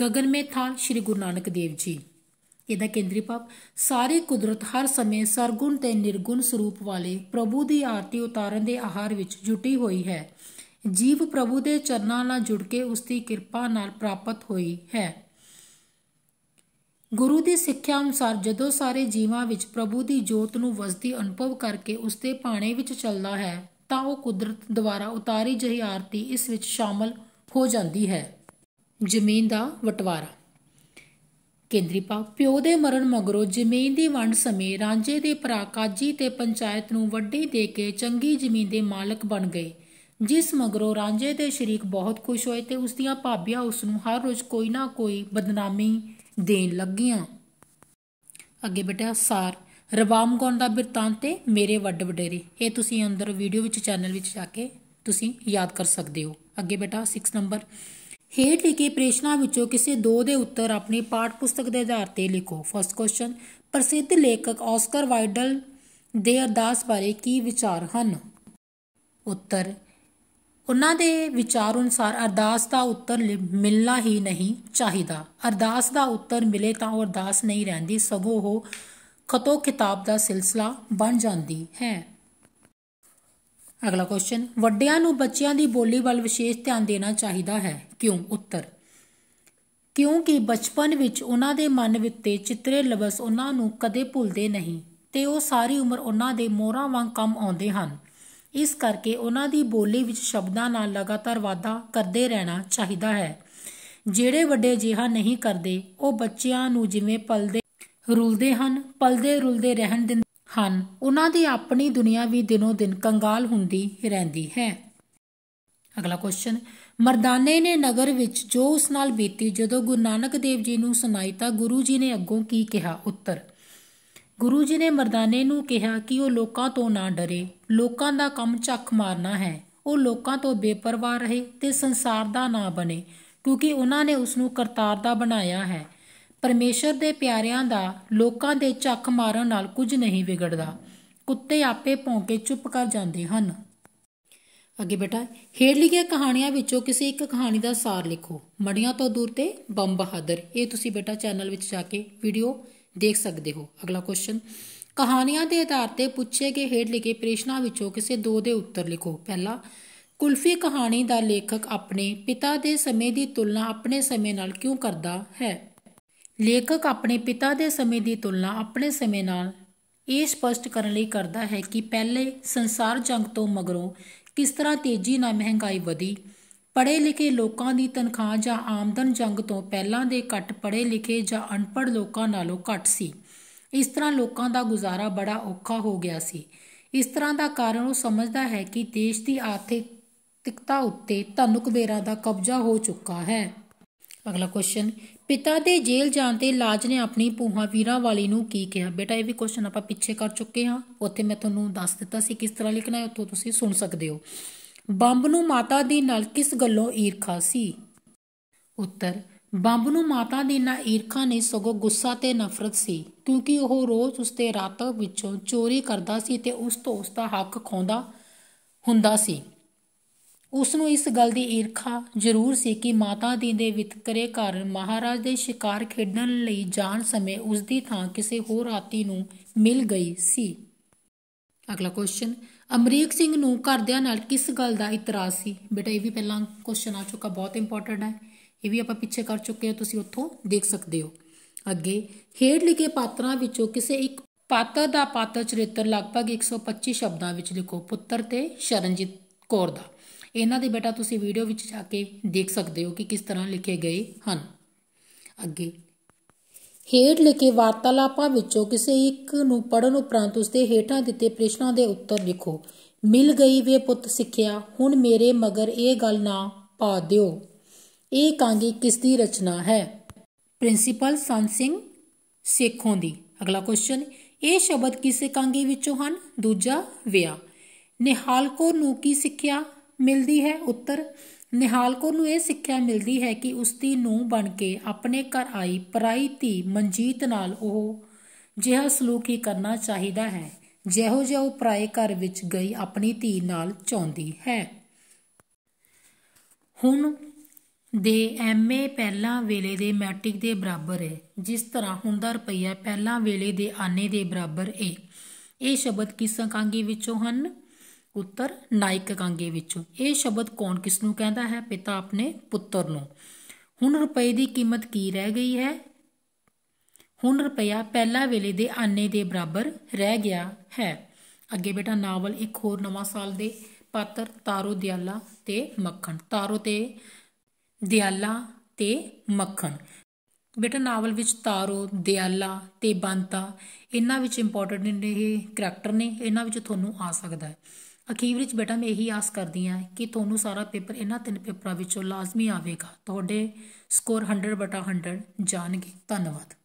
ਗਗਨ ਮੇਥਾ ਸ੍ਰੀ ਗੁਰੂ ਨਾਨਕ ਦੇਵ ਜੀ ਇਹਦਾ ਕੇਂਦਰੀ ਭਾਵ ਸਾਰੀ ਕੁਦਰਤ ਹਰ ਸਮੇਂ ਸਰਗੁਣ ਤੇ ਨਿਰਗੁਣ ਸਰੂਪ ਵਾਲੇ ਪ੍ਰਭੂ ਦੀ ਆਰਤੀ ਉਤਾਰਨ ਦੇ ਆਹਾਰ ਵਿੱਚ ਜੁਟੀ ਹੋਈ ਹੈ ਜੀਵ ਪ੍ਰਭੂ ਦੇ ਚਰਨਾਂ ਨਾਲ ਜੁੜ ਕੇ ਉਸ ਦੀ ਕਿਰਪਾ ਨਾਲ ਪ੍ਰਾਪਤ ਹੋਈ ਹੈ ਗੁਰੂ ਦੀ ਸਿੱਖਿਆ ਅਨੁਸਾਰ ਜਦੋਂ ਸਾਰੇ ਜੀਵਾਂ ਵਿੱਚ ਪ੍ਰਭੂ ਦੀ ਜੋਤ ਨੂੰ ਵਸਦੀ ਅਨੁਭਵ ਕਰਕੇ ਉਸ ਦੇ ਪਾਣੇ ਵਿੱਚ ਚੱਲਦਾ ਹੈ ਤਾਂ ਉਹ ਕੁਦਰਤ ਦੁਆਰਾ ਉਤਾਰੀ ਜਹੀ ਆਰਤੀ ਇਸ ਵਿੱਚ ਸ਼ਾਮਲ ਹੋ ਜਾਂਦੀ ਹੈ ਜ਼ਮੀਨ ਦਾ ਵਟਵਾਰਾ ਕੇਂਦਰੀ ਪਾਪ ਪਿਓ ਦੇ ਮਰਨ ਮਗਰੋਂ ਜ਼ਮੀਨ ਦੀ ਵੰਡ ਸਮੇਂ ਰਾਂਝੇ ਦੇ ਭਰਾ ਕਾਜੀ ਤੇ ਪੰਚਾਇਤ ਨੂੰ ਵੱਡੀ ਦੇ ਕੇ ਚੰਗੀ ਜ਼ਮੀਨ ਦੇ ਮਾਲਕ ਬਣ ਗਏ ਜਿਸ ਮਗਰੋਂ ਰਾਂਝੇ ਦੇ ਸ਼ਰੀਕ ਬਹੁਤ ਖੁਸ਼ ਹੋਏ ਤੇ ਉਸ ਦੀਆਂ ਭਾਬੀਆਂ ਉਸ ਨੂੰ ਹਰ ਰੋਜ਼ ਕੋਈ ਨਾ ਕੋਈ ਬਦਨਾਮੀ ਦੇਣ ਲੱਗੀਆਂ ਅੱਗੇ ਬੇਟਾ ਸਾਰ ਰਵਾਮ ਗੌਣ ਦਾ ਬਿਰਤਾਂਤ ਤੇ ਮੇਰੇ ਵੱਡ ਵਡੇਰੇ ਇਹ ਤੁਸੀਂ ਅੰਦਰ ਵੀਡੀਓ ਵਿੱਚ ਚੈਨਲ ਵਿੱਚ ਜਾ ਕੇ ਤੁਸੀਂ ਯਾਦ ਕਰ ਸਕਦੇ ਹੋ ਅੱਗੇ ਬੇਟਾ 6 ਨੰਬਰ ਹੇਠ ਲਿਖੇ ਪ੍ਰਸ਼ਨਾਂ ਵਿੱਚੋਂ ਕਿਸੇ ਦੋ ਦੇ ਉੱਤਰ ਆਪਣੀ ਪਾਠ ਪੁਸਤਕ ਦੇ ਆਧਾਰ ਤੇ ਲਿਖੋ ਫਸਟ ਕੁਐਸਚਨ ਪ੍ਰਸਿੱਧ ਲੇਖਕ ਆਸਕਰ ਵਾਈਡਲ ਦੇ ਅਰਦਾਸ ਬਾਰੇ ਕੀ ਵਿਚਾਰ ਹਨ ਉੱਤਰ ਉਹਨਾਂ ਦੇ ਵਿਚਾਰ ਅਨੁਸਾਰ ਅਰਦਾਸ ਦਾ ਉੱਤਰ ਮਿਲਣਾ ਹੀ ਨਹੀਂ ਚਾਹੀਦਾ ਅਰਦਾਸ ਦਾ ਉੱਤਰ ਮਿਲੇ ਤਾਂ ਉਹ ਅਰਦਾਸ ਨਹੀਂ ਰਹਿੰਦੀ ਸਗੋਂ ਉਹ ਖਤੋ ਕਿਤਾਬ ਦਾ ਸਿਲਸਿਲਾ ਬਣ ਜਾਂਦੀ ਹੈ ਅਗਲਾ ਕੁਐਸਚਨ ਵੱਡਿਆਂ ਨੂੰ ਬੱਚਿਆਂ ਦੀ ਬੋਲੀ ਵੱਲ ਵਿਸ਼ੇਸ਼ ਧਿਆਨ ਦੇਣਾ ਚਾਹੀਦਾ ਹੈ ਕਿਉਂ ਉੱਤਰ ਕਿਉਂਕਿ ਬਚਪਨ ਵਿੱਚ ਉਹਨਾਂ ਦੇ ਮਨ ਵਿੱਚ ਚਿੱਤਰੇ ਲਬਸ ਉਹਨਾਂ ਨੂੰ ਕਦੇ ਭੁੱਲਦੇ ਨਹੀਂ ਤੇ ਉਹ ਸਾਰੀ ਉਮਰ ਉਹਨਾਂ ਦੇ ਮੋਹਰਾਂ ਵਾਂਗ ਕੰਮ ਆਉਂਦੇ ਹਨ ਇਸ ਕਰਕੇ ਉਹਨਾਂ ਦੀ ਬੋਲੀ ਵਿੱਚ ਸ਼ਬਦਾਂ ਨਾਲ ਲਗਾਤਾਰ ਵਾਧਾ ਕਰਦੇ ਰਹਿਣਾ ਚਾਹੀਦਾ ਹੈ ਜਿਹੜੇ ਵੱਡੇ ਜਿਹਾ ਨਹੀਂ ਕਰਦੇ ਉਹ ਬੱਚਿਆਂ ਨੂੰ ਜਿਵੇਂ ਪਲਦੇ ਰੁਲਦੇ ਹਨ ਪਲਦੇ ਰੁਲਦੇ ਰਹਿਣ ਦਿੰਦੇ ਹਨ ਉਹਨਾਂ ਦੀ ਆਪਣੀ ਦੁਨੀਆ ਵੀ ਦਿਨੋ ਦਿਨ ਕੰਗਾਲ ਹੁੰਦੀ ਰਹਿੰਦੀ ਹੈ ਅਗਲਾ ਕੁਐਸਚਨ ਮਰਦਾਨੇ ਨੇ ਨਗਰ ਵਿੱਚ ਜੋ ਉਸ ਨਾਲ ਬੀਤੀ ਜਦੋਂ ਗੁਰੂ ਨਾਨਕ ਦੇਵ ਜੀ ਨੂੰ ਸੁਣਾਈ ਤਾਂ ਗੁਰੂ ਜੀ ਨੇ ਅੱਗੋਂ ਕੀ ਕਿਹਾ ਉੱਤਰ ਗੁਰੂ ਜੀ ਨੇ ਮਰਦਾਨੇ ਨੂੰ ਕਿਹਾ ਕਿ ਉਹ ਲੋਕਾਂ ਤੋਂ ਨਾ ਡਰੇ ਲੋਕਾਂ ਦਾ ਕੰਮ ਚੱਕ ਮਾਰਨਾ ਹੈ ਉਹ ਲੋਕਾਂ ਤੋਂ ਬੇਪਰਵਾਹ ਰਹੇ ਤੇ ਸੰਸਾਰ ਦਾ ਨਾ ਬਣੇ ਕਿਉਂਕਿ ਉਹਨਾਂ ਨੇ ਉਸ ਨੂੰ ਕਰਤਾਰ ਦਾ ਬਣਾਇਆ ਹੈ ਪਰਮੇਸ਼ਰ ਦੇ ਪਿਆਰਿਆਂ ਦਾ ਲੋਕਾਂ ਦੇ ਚੱਕ ਮਾਰਨ ਨਾਲ ਕੁਝ ਨਹੀਂ ਵਿਗੜਦਾ ਕੁੱਤੇ ਆਪੇ ਭੌਂਕੇ ਚੁੱਪ ਕਰ ਜਾਂਦੇ ਹਨ ਅੱਗੇ ਬੇਟਾ ਹੇਠ ਲਿਖੀਆਂ ਕਹਾਣੀਆਂ ਵਿੱਚੋਂ ਕਿਸੇ ਇੱਕ ਕਹਾਣੀ ਦਾ ਸਾਰ ਲਿਖੋ ਮੜੀਆਂ ਤੋਂ ਦੂਰ ਤੇ ਬੰਬ ਬਹਾਦਰ ਇਹ ਤੁਸੀਂ ਬੇਟਾ ਚੈਨਲ ਵਿੱਚ ਜਾ ਕੇ ਵੀਡੀਓ ਦੇਖ ਸਕਦੇ ਹੋ ਅਗਲਾ ਕੁਐਸਚਨ ਕਹਾਣੀਆਂ ਦੇ ਆਧਾਰ ਤੇ ਪੁੱਛੇ ਗਏ ਹੇਠ ਲਿਖੇ ਪ੍ਰਸ਼ਨਾਂ ਵਿੱਚੋਂ ਕਿਸੇ ਦੋ ਦੇ ਉੱਤਰ ਲਿਖੋ ਪਹਿਲਾ ਕੁਲਫੀ ਕਹਾਣੀ ਦਾ ਲੇਖਕ ਆਪਣੇ ਪਿਤਾ ਦੇ ਸਮੇਂ ਦੀ ਤੁਲਨਾ ਆਪਣੇ ਸਮੇਂ ਨਾਲ ਕਿਉਂ ਕਰਦਾ ਹੈ ਲੇਖਕ ਆਪਣੇ ਪਿਤਾ ਦੇ ਸਮੇਂ ਦੀ ਤੁਲਨਾ ਆਪਣੇ ਸਮੇਂ ਨਾਲ ਇਹ ਸਪਸ਼ਟ ਕਰਨ ਲਈ ਕਰਦਾ ਹੈ ਕਿ ਪਹਿਲੇ ਸੰਸਾਰ ਜੰਗ ਤੋਂ ਮਗਰੋਂ ਕਿਸ ਤਰ੍ਹਾਂ ਤੇਜ਼ੀ ਨਾਲ ਮਹਿੰਗਾਈ ਵਧੀ ਪੜ੍ਹੇ ਲਿਖੇ ਲੋਕਾਂ ਦੀ ਤਨਖਾਹ ਜਾਂ ਆਮਦਨ ਜੰਗ ਤੋਂ ਪਹਿਲਾਂ ਦੇ ਘੱਟ ਪੜ੍ਹੇ ਲਿਖੇ ਜਾਂ ਅਨਪੜ੍ਹ ਲੋਕਾਂ ਨਾਲੋਂ ਘੱਟ ਸੀ ਇਸ ਤਰ੍ਹਾਂ ਲੋਕਾਂ ਦਾ ਗੁਜ਼ਾਰਾ ਬੜਾ ਔਖਾ ਹੋ ਗਿਆ ਸੀ ਇਸ ਤਰ੍ਹਾਂ ਦਾ ਕਾਰਨ ਉਹ ਸਮਝਦਾ ਹੈ ਕਿ ਦੇਸ਼ ਦੀ ਆਰਥਿਕਤਾ ਉੱਤੇ ਧਨੁਕਬੇਰਾ ਦਾ ਕਬਜ਼ਾ ਹੋ ਚੁੱਕਾ ਹੈ ਅਗਲਾ ਕੁਐਸਚਨ ਪਿਤਾ ਦੇ ਜੇਲ੍ਹ ਜਾਣ ਤੇ ਲਾਜ ਨੇ ਆਪਣੀ ਪੂਹਾ ਵੀਰਾ ਵਾਲੀ ਨੂੰ ਕੀ ਕਿਹਾ ਬੇਟਾ ਇਹ ਵੀ ਕੁਐਸਚਨ ਆਪਾਂ ਪਿੱਛੇ ਕਰ ਚੁੱਕੇ ਹਾਂ ਉੱਥੇ ਮੈਂ ਤੁਹਾਨੂੰ ਦੱਸ ਦਿੱਤਾ ਸੀ ਕਿਸ ਤਰ੍ਹਾਂ ਲਿਖਣਾ ਹੈ ਉੱਥੋਂ ਤੁਸੀਂ ਸੁਣ ਸਕਦੇ ਹੋ ਬੰਬ ਨੂੰ ਮਾਤਾ ਦੇ ਨਾਲ ਕਿਸ ਗੱਲੋਂ ਈਰਖਾ ਸੀ ਉੱਤਰ ਬੰਬ ਨੂੰ ਮਾਤਾ ਦੇ ਨਾਲ ਈਰਖਾ ਨਹੀਂ ਸਗੋਂ ਗੁੱਸਾ ਤੇ ਨਫ਼ਰਤ ਸੀ ਕਿਉਂਕਿ ਉਹ ਰੋਜ਼ ਉਸਤੇ ਰਾਤ ਵਿੱਚੋਂ ਚੋਰੀ ਕਰਦਾ ਸੀ ਤੇ ਉਸ ਤੋਂ ਉਸਦਾ ਹੱਕ ਖੋਂਦਾ ਹੁੰਦਾ ਸੀ ਉਸ ਨੂੰ ਇਸ ਗੱਲ ਦੀ ਈਰਖਾ ਜ਼ਰੂਰ ਸੀ ਕਿ ਮਾਤਾ ਦੀ ਦੇ ਵਿਤਕਰੇ ਕਾਰਨ ਮਹਾਰਾਜ ਦੇ ਸ਼ਿਕਾਰ ਖੇਡਣ ਲਈ ਜਾਣ ਸਮੇਂ ਉਸ ਦੀ ਥਾਂ ਕਿਸੇ ਹੋਰ ਆਤੀ ਨੂੰ ਮਿਲ ਗਈ ਸੀ ਅਗਲਾ ਕੁਐਸਚਨ ਅਮਰੀਕ ਸਿੰਘ ਨੂੰ ਘਰਦਿਆਂ ਨਾਲ ਕਿਸ ਗੱਲ ਦਾ ਇਤਰਾਜ਼ ਸੀ ਬੇਟਾ ਇਹ ਵੀ ਪਹਿਲਾਂ ਕੁਐਸਚਨ ਆ ਚੁੱਕਾ ਬਹੁਤ ਇੰਪੋਰਟੈਂਟ ਹੈ ਇਹ ਵੀ ਆਪਾਂ ਪਿੱਛੇ ਕਰ ਚੁੱਕੇ ਹਾਂ ਤੁਸੀਂ ਉੱਥੋਂ ਦੇਖ ਸਕਦੇ ਹੋ ਅੱਗੇ ਖੇੜ ਲਿਖੇ ਪਾਤਰਾਂ ਵਿੱਚੋਂ ਕਿਸੇ ਇੱਕ ਪਾਤਰ ਦਾ ਪਾਤਰ ਚਰਿੱਤਰ ਲਗਭਗ 125 ਸ਼ਬਦਾਂ ਵਿੱਚ ਲਿਖੋ ਪੁੱਤਰ ਤੇ ਸ਼ਰਨਜੀਤ ਕੌਰ ਦਾ ਇਹਨਾਂ ਦੇ ਬੇਟਾ ਤੁਸੀਂ ਵੀਡੀਓ ਵਿੱਚ ਜਾ ਕੇ ਦੇਖ ਸਕਦੇ ਹੋ ਕਿ ਕਿਸ ਤਰ੍ਹਾਂ ਲਿਖੇ ਗਏ ਹਨ ਅੱਗੇ ਹੇਠ ਲਿਖੇ ਵਾਰਤਾਲਾਪਾਂ ਵਿੱਚੋਂ ਕਿਸੇ ਇੱਕ ਨੂੰ ਪੜਨ ਉਪਰੰਤ ਉਸਦੇ ਹੇਠਾਂ ਦਿੱਤੇ ਪ੍ਰਸ਼ਨਾਂ ਦੇ ਉੱਤਰ ਲਿਖੋ ਮਿਲ ਗਈ ਵੇ ਪੁੱਤ ਸਿੱਖਿਆ ਹੁਣ ਮੇਰੇ ਮਗਰ ਇਹ ਗੱਲ ਨਾ ਪਾ ਦਿਓ ਇਹ ਕਾਂਗੀ ਕਿਸ ਦੀ ਰਚਨਾ ਹੈ ਪ੍ਰਿੰਸੀਪਲ ਸੰਤ ਸਿੰਘ ਸੇਖੋਂ ਦੀ ਅਗਲਾ ਕੁਐਸਚਨ ਇਹ ਸ਼ਬਦ ਕਿਸ ਕਾਂਗੀ ਵਿੱਚੋਂ ਹਨ ਦੂਜਾ ਵਿਆ ਨਿਹਾਲ ਕੋ ਨੂੰ ਕੀ ਸਿੱਖਿਆ ਮਿਲਦੀ ਹੈ ਉੱਤਰ ਨਿਹਾਲ ਕੌਰ ਨੂੰ ਇਹ ਸਿੱਖਿਆ ਮਿਲਦੀ ਹੈ ਕਿ ਉਸ ਦੀ ਨੂੰ ਬਣ ਕੇ ਆਪਣੇ ਘਰ ਆਈ ਪਰਾਈ ਧੀ ਮਨਜੀਤ ਨਾਲ ਉਹ ਜਿਹਾ ਸਲੂਕ ਹੀ ਕਰਨਾ ਚਾਹੀਦਾ ਹੈ ਜਿਹੋ ਜਿਹਾ ਉਹ ਪਰਾਏ ਘਰ ਵਿੱਚ ਗਈ ਆਪਣੀ ਧੀ ਨਾਲ ਚਾਹੁੰਦੀ ਹੈ ਹੁਣ ਦੇ ਐਮਏ ਪਹਿਲਾਂ ਵੇਲੇ ਦੇ ਮੈਟ੍ਰਿਕ ਦੇ ਬਰਾਬਰ ਹੈ ਜਿਸ ਤਰ੍ਹਾਂ ਹੁੰਦਾ ਰੁਪਈਆ ਪਹਿਲਾਂ ਵੇਲੇ ਦੇ ਆਨੇ ਦੇ ਬਰਾਬਰ ਹੈ ਇਹ ਸ਼ਬਦ ਕਿਸ ਸੰਕਾਂਗੀ ਵਿੱਚੋਂ ਹਨ ਉੱਤਰ ਨਾਇਕ ਗੰਗੇ ਵਿੱਚੋਂ ਇਹ ਸ਼ਬਦ ਕੌਣ ਕਿਸ ਨੂੰ ਕਹਿੰਦਾ ਹੈ ਪਿਤਾ ਆਪਣੇ ਪੁੱਤਰ ਨੂੰ ਹੁਣ ਰੁਪਏ ਦੀ ਕੀਮਤ ਕੀ ਰਹਿ ਗਈ ਹੈ ਹੁਣ ਰੁਪਇਆ ਪਹਿਲਾ ਵੇਲੇ ਦੇ ਆਨੇ ਦੇ ਬਰਾਬਰ ਰਹਿ ਗਿਆ ਹੈ ਅੱਗੇ ਬੇਟਾ ਨਾਵਲ ਇੱਕ ਹੋਰ ਨਵਾਂ ਸਾਲ ਦੇ ਪਾਤਰ ਤਾਰੋ ਦਿਆਲਾ ਤੇ ਮੱਖਣ ਤਾਰੋ ਤੇ ਦਿਆਲਾ ਤੇ ਮੱਖਣ ਬੇਟਾ ਨਾਵਲ ਵਿੱਚ ਤਾਰੋ ਦਿਆਲਾ ਤੇ ਬੰਤਾ ਇਹਨਾਂ ਵਿੱਚ ਇੰਪੋਰਟੈਂਟ ਨੇ ਇਹ ਕੈਰੈਕਟਰ ਨੇ ਇਹਨਾਂ ਵਿੱਚ ਤੁਹਾਨੂੰ ਆ ਸਕਦਾ ਹੈ ਅਖੀਰ ਵਿੱਚ ਬੇਟਾ ਮੈਂ ਇਹੀ ਆਸ ਕਰਦੀ ਆ ਕਿ ਤੁਹਾਨੂੰ ਸਾਰਾ ਪੇਪਰ ਇਹਨਾਂ ਤਿੰਨ ਪੇਪਰਾਂ ਵਿੱਚੋਂ ਲਾਜ਼ਮੀ ਆਵੇਗਾ ਤੁਹਾਡੇ ਸਕੋਰ 100 ਬਟਾ 100 ਜਾਣਗੇ ਧੰਨਵਾਦ